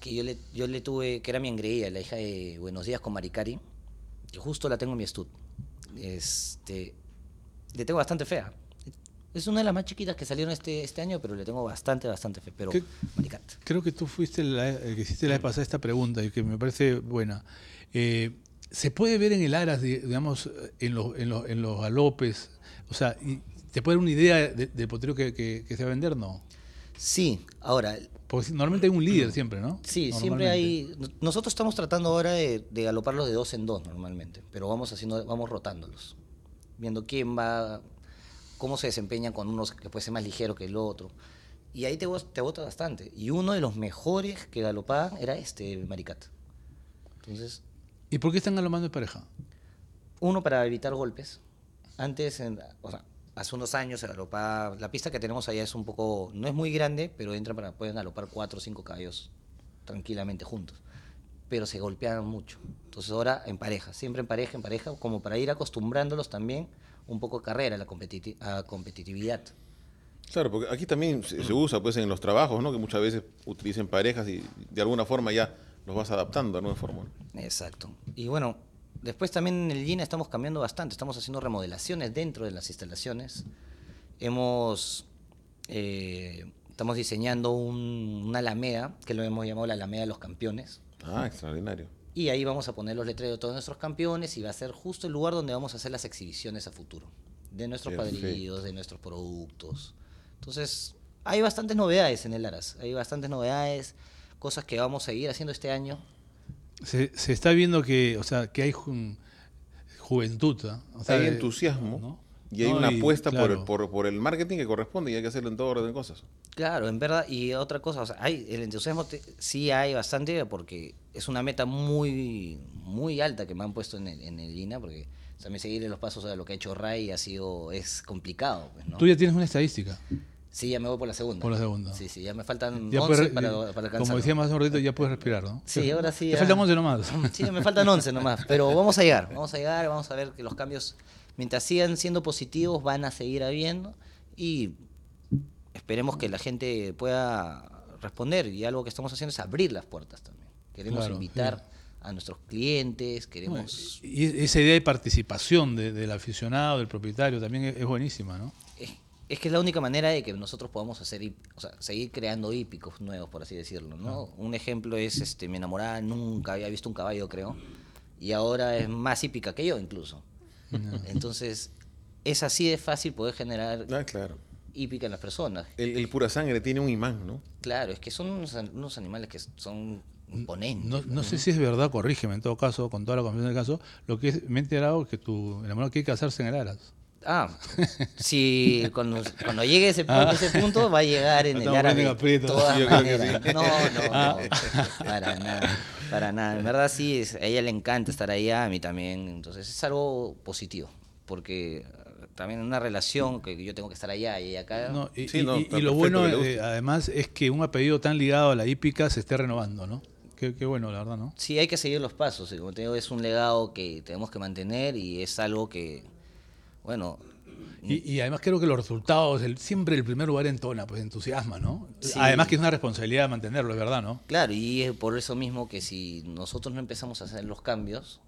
que yo le, yo le tuve, que era mi engreída, la hija de Buenos Días con Maricari. que justo la tengo en mi estudio. Este, le tengo bastante fea. Es una de las más chiquitas que salieron este, este año, pero le tengo bastante, bastante fe. Pero, Creo que tú fuiste el eh, que hiciste la vez pasada esta pregunta y que me parece buena. Eh, se puede ver en el Aras, digamos, en los, en galopes, o sea, ¿te puede dar una idea del potrero que, se va a vender? No. Sí, ahora... Porque normalmente hay un líder siempre, ¿no? Sí, siempre hay... Nosotros estamos tratando ahora de, galoparlos de dos en dos normalmente, pero vamos haciendo, vamos rotándolos, viendo quién va, cómo se desempeñan con unos que puede ser más ligero que el otro. Y ahí te, te bastante. Y uno de los mejores que galopaban era este, Maricat. Entonces, ¿Y por qué están galopando de pareja? Uno, para evitar golpes. Antes, en, o sea, hace unos años se La pista que tenemos allá es un poco. No es muy grande, pero entra para, pueden galopar cuatro o cinco caballos tranquilamente juntos. Pero se golpeaban mucho. Entonces ahora en pareja, siempre en pareja, en pareja, como para ir acostumbrándolos también un poco a carrera, a competitividad. Claro, porque aquí también se, usa pues en los trabajos, ¿no? Que muchas veces utilicen parejas y de alguna forma ya los vas adaptando a nueva fórmula. Exacto. Y bueno, después también en el Gina estamos cambiando bastante, estamos haciendo remodelaciones dentro de las instalaciones. Hemos, eh, estamos diseñando una alameda, que lo hemos llamado la alameda de los campeones. Ah, extraordinario. Y ahí vamos a poner los letreros de todos nuestros campeones y va a ser justo el lugar donde vamos a hacer las exhibiciones a futuro. De nuestros padrillos, de nuestros productos. Entonces, hay bastantes novedades en el Aras. Hay bastantes novedades cosas que vamos a seguir haciendo este año. Se, está viendo que, o sea, que hay juventud. ¿ah? hay entusiasmo. Y hay una apuesta por, por, por, el marketing que corresponde y hay que hacerlo en todo orden de cosas. Claro, en verdad. Y otra cosa, o sea, hay, el entusiasmo sí hay bastante porque es una meta muy, muy alta que me han puesto en el, en el INA porque también seguir los pasos de lo que ha hecho Ray ha sido, es complicado. Pues, Tú ya tienes una estadística. Sí, ya me voy por la segunda. Por la segunda. Sí, sí, ya me faltan ya 11 para, alcanzar. Como decía más ratito, ya puedes respirar, ¿no? Sí, ahora sí. Mm, me faltan 11 nomás. Sí, me faltan 11 nomás, pero vamos a llegar, vamos a llegar, vamos a ver que los cambios, mientras sigan siendo positivos, van a seguir habiendo y esperemos que la gente pueda responder y algo que estamos haciendo es abrir las puertas también. Queremos invitar a nuestros clientes, queremos... Y esa idea de participación de, del aficionado, del propietario, también es buenísima, ¿no? es que es la única manera de que nosotros podamos hacer, o sea, seguir creando hípicos nuevos, por así decirlo, ¿no? Un ejemplo es, este, mi enamorada nunca había visto un caballo, creo, y ahora es más hípica que yo incluso. <laughs> Entonces, es así de fácil poder generar ah, claro. hípica en las personas. El, pura sangre tiene un imán, ¿no? Claro, es que son unos, animales que son imponentes. No, sé si es verdad, corrígeme en todo caso, con toda la confusión del caso, lo que es, me he enterado que tu enamorada quiere casarse en el Aras. Ah, si cuando, llegue ese, punto, ese punto va a llegar en el árabe. No, no, no, ah. para nada, para nada. En verdad sí, a ella le encanta estar allá, a mí también. Entonces es algo positivo, porque eh, también una relación que yo tengo que estar allá y acá. No, y, lo bueno eh, además es que un apellido tan ligado a la hípica se esté renovando, ¿no? Qué, qué, bueno, la verdad, ¿no? Sí, hay que seguir los pasos. Como te digo, es un legado que tenemos que mantener y es algo que bueno. Y, además creo que los resultados, siempre el primer lugar entona, pues entusiasma, ¿no? Además que es una responsabilidad mantenerlo, es verdad, ¿no? Claro, y es por eso mismo que si nosotros no empezamos a hacer los cambios...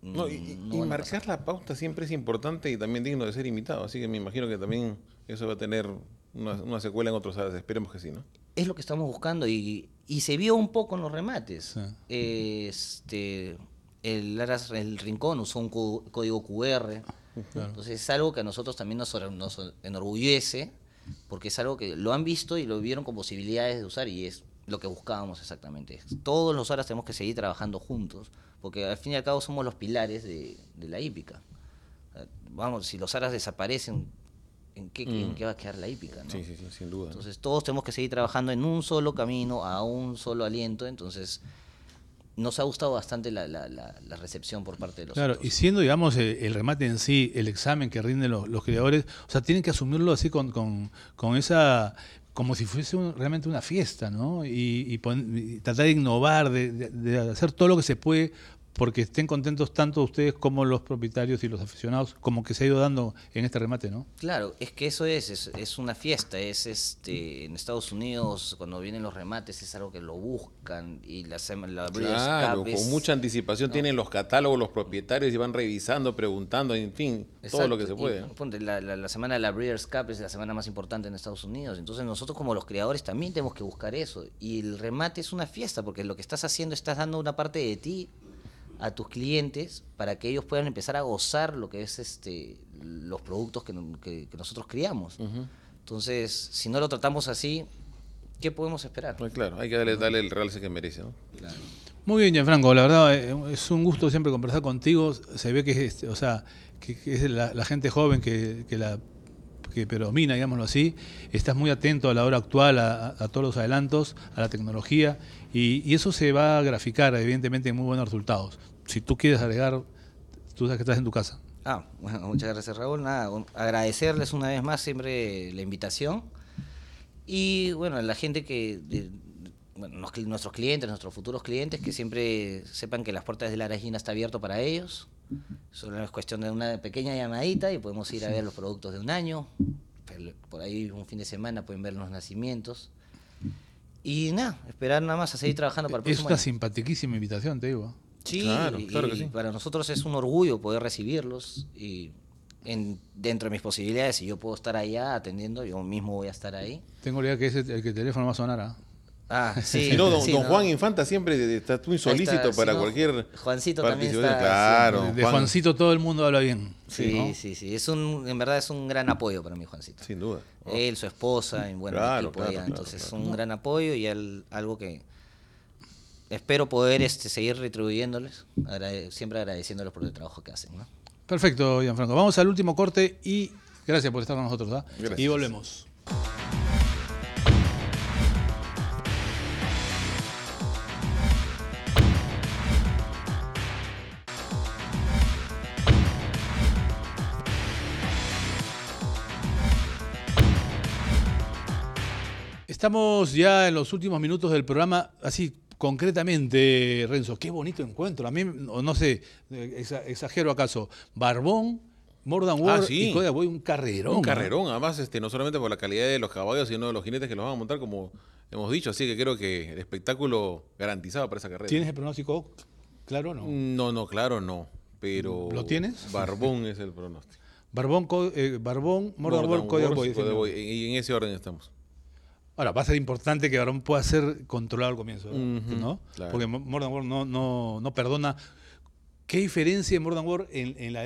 Mm. Mm, y, marcar la pauta siempre es importante y también digno de ser imitado, así que me imagino que también eso va a tener una, secuela en otros áreas, esperemos que sí, ¿no? Es lo que estamos buscando y, se vio un poco en los remates. Este, el, el Rincón usó un código QR entonces es algo que a nosotros también nos, enorgullece, porque es algo que lo han visto y lo vieron con posibilidades de usar y es lo que buscábamos exactamente. Todos los aras tenemos que seguir trabajando juntos, porque al fin y al cabo somos los pilares de, la hípica. Vamos, si los aras desaparecen, ¿en mm. qué, va a quedar la hípica? Sí, sí, sí, sin duda. Entonces todos tenemos que seguir trabajando en un solo camino, a un solo aliento, entonces nos ha gustado bastante la, la, recepción por parte de los Claro, y siendo, digamos, el, remate en sí, el examen que rinden los, los creadores, o sea, tienen que asumirlo así con, con, esa como si fuese realmente una fiesta, ¿no? Y, tratar de innovar, de, hacer todo lo que se puede porque estén contentos tanto ustedes como los propietarios y los aficionados, como que se ha ido dando en este remate, ¿no? Claro, es que eso es, es, una fiesta, es este en Estados Unidos cuando vienen los remates es algo que lo buscan y la, la Claro, con mucha anticipación tienen los catálogos los propietarios y van revisando, preguntando, en fin, todo lo que se puede. la, semana de la Breeders' Cup es la semana más importante en Estados Unidos, entonces nosotros como los creadores también tenemos que buscar eso y el remate es una fiesta porque lo que estás haciendo estás dando una parte de ti a tus clientes para que ellos puedan empezar a gozar lo que es este los productos que, nosotros criamos. Entonces, si no lo tratamos así, ¿qué podemos esperar? Pues claro, hay que darle, el realce que merece. ¿no? Muy bien, Gianfranco, la verdad eh, es un gusto siempre conversar contigo. Se ve que es, este, o sea, que, es la, gente joven que, la predomina, digámoslo así. Estás muy atento a la hora actual, a, todos los adelantos, a la tecnología, y, y, eso se va a graficar, evidentemente, en muy buenos resultados si tú quieres agregar, tú sabes que estás en tu casa. Ah, bueno, muchas gracias Raúl. Nada, agradecerles una vez más siempre la invitación. Y bueno, la gente que, bueno, nuestros clientes, nuestros futuros clientes, que siempre sepan que las puertas de la Regina está abierto para ellos. Solo es cuestión de una pequeña llamadita y podemos ir a ver los productos de un año. Por ahí un fin de semana pueden ver los nacimientos. Y nada, esperar nada más a seguir trabajando para el próximo Es una simpatiquísima simpaticísima invitación, te digo. Sí, claro, que sí. para nosotros es un orgullo poder recibirlos y en, dentro de mis posibilidades, si yo puedo estar allá atendiendo, yo mismo voy a estar ahí. Tengo la idea que es el, que teléfono va a sonar. ¿ah? ah <laughs> sí. Si no, don, Juan Infanta siempre está muy solícito para cualquier. Juancito también está. Claro. de Juancito todo el mundo habla bien. Sí, sí, sí. Es un, en verdad es un gran apoyo para mí, Juancito. Sin duda. Él, su esposa, y bueno, equipo Entonces es un gran apoyo y algo que espero poder este, seguir retribuyéndoles, siempre agradeciéndoles por el trabajo que hacen. Perfecto, Perfecto, Franco. Vamos al último corte y gracias por estar con nosotros. ¿ah? Y volvemos. Estamos ya en los últimos minutos del programa, así concretamente, Renzo, qué bonito encuentro. A mí, no sé, exagero acaso, Barbón, Mordan Ward ah, y un carrerón. Un carrerón, además, este, no solamente por la calidad de los caballos, sino de los jinetes que los van a montar, como hemos dicho. Así que creo que el espectáculo garantizado para esa carrera. ¿Tienes el pronóstico claro o no? Mm, no, no, claro no. Pero ¿Lo tienes? Barbón <laughs> es el pronóstico. Barbón, eh, Barbón Mordan, Y en ese orden estamos. Ahora, va a ser importante que Varón pueda ser controlado al comienzo, ¿no? Porque Mordangor no, perdona. ¿Qué diferencia en en, la,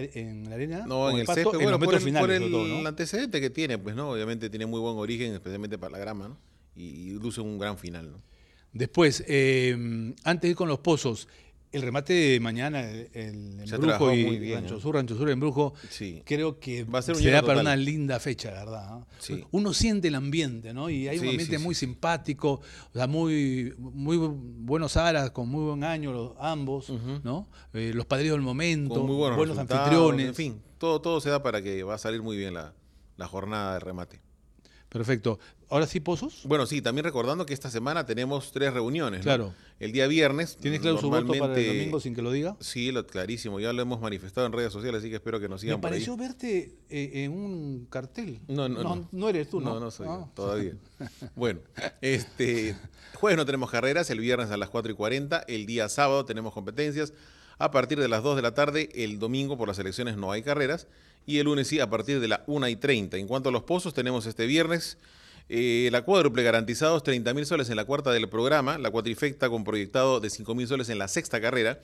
arena? No, en el, bueno, el, antecedente que tiene, pues, ¿no? Obviamente tiene muy buen origen, especialmente para la grama, ¿no? Y, luce un gran final, ¿no? Después, eh, antes de ir con los pozos, el remate de mañana, el, el Embrujo y bien, Rancho ¿eh? Sur, Rancho Sur, Embrujo, creo que va a será para una linda fecha, ¿verdad? ¿eh? Uno siente el ambiente, ¿no? Y hay un ambiente muy simpático, o muy, muy buenos aras, con muy buen año los, ambos, ¿no? Eh, los padrinos del momento, buenos, anfitriones. En fin, todo, todo se da para que va a salir muy bien la, jornada de remate. Perfecto. ¿Ahora sí, Pozos? Bueno, sí, también recordando que esta semana tenemos tres reuniones. Claro el día viernes. ¿Tienes claro su para el domingo sin que lo diga? Sí, lo, clarísimo, ya lo hemos manifestado en redes sociales, así que espero que nos sigan Me pareció verte eh, en un cartel. No no, no, no, no. eres tú, ¿no? No, no soy yo, ah. todavía. <laughs> bueno, este jueves no tenemos carreras, el viernes a las 4 y 40, el día sábado tenemos competencias. A partir de las 2 de la tarde, el domingo por las elecciones no hay carreras. Y el lunes sí, a partir de las 1 y 30. En cuanto a los pozos, tenemos este viernes eh, la cuádruple garantizados mil soles en la cuarta del programa, la cuatrifecta con proyectado de mil soles en la sexta carrera,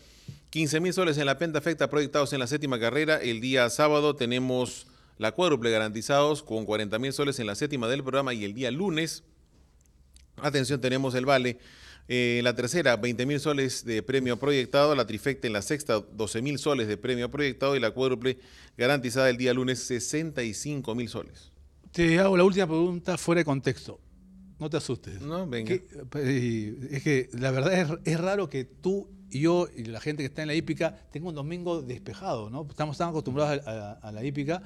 mil soles en la pentafecta proyectados en la séptima carrera. El día sábado tenemos la cuádruple garantizados con mil soles en la séptima del programa y el día lunes, atención, tenemos el vale. Eh, la tercera, 20 mil soles de premio proyectado. La trifecta en la sexta, 12 mil soles de premio proyectado. Y la cuádruple garantizada el día lunes, 65 mil soles. Te hago la última pregunta fuera de contexto. No te asustes. No, venga. Pues, es que la verdad es, raro que tú y yo y la gente que está en la hípica tenga un domingo despejado, ¿no? Estamos tan acostumbrados a, la hípica,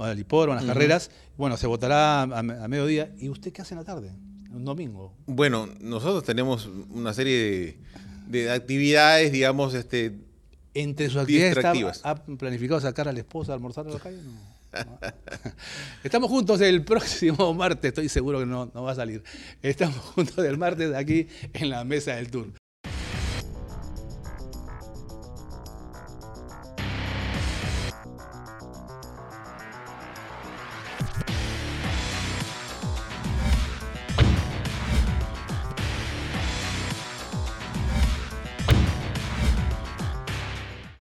al hipódromo, a las carreras. Bueno, se votará a, mediodía. ¿Y usted qué hace en la tarde? Un domingo. Bueno, nosotros tenemos una serie de, actividades, digamos, este. Entre sus actividades, ¿ha planificado sacar a la esposa a almorzar a la calle? No. <laughs> Estamos juntos el próximo martes, estoy seguro que no, no va a salir. Estamos juntos el martes aquí en la mesa del tour.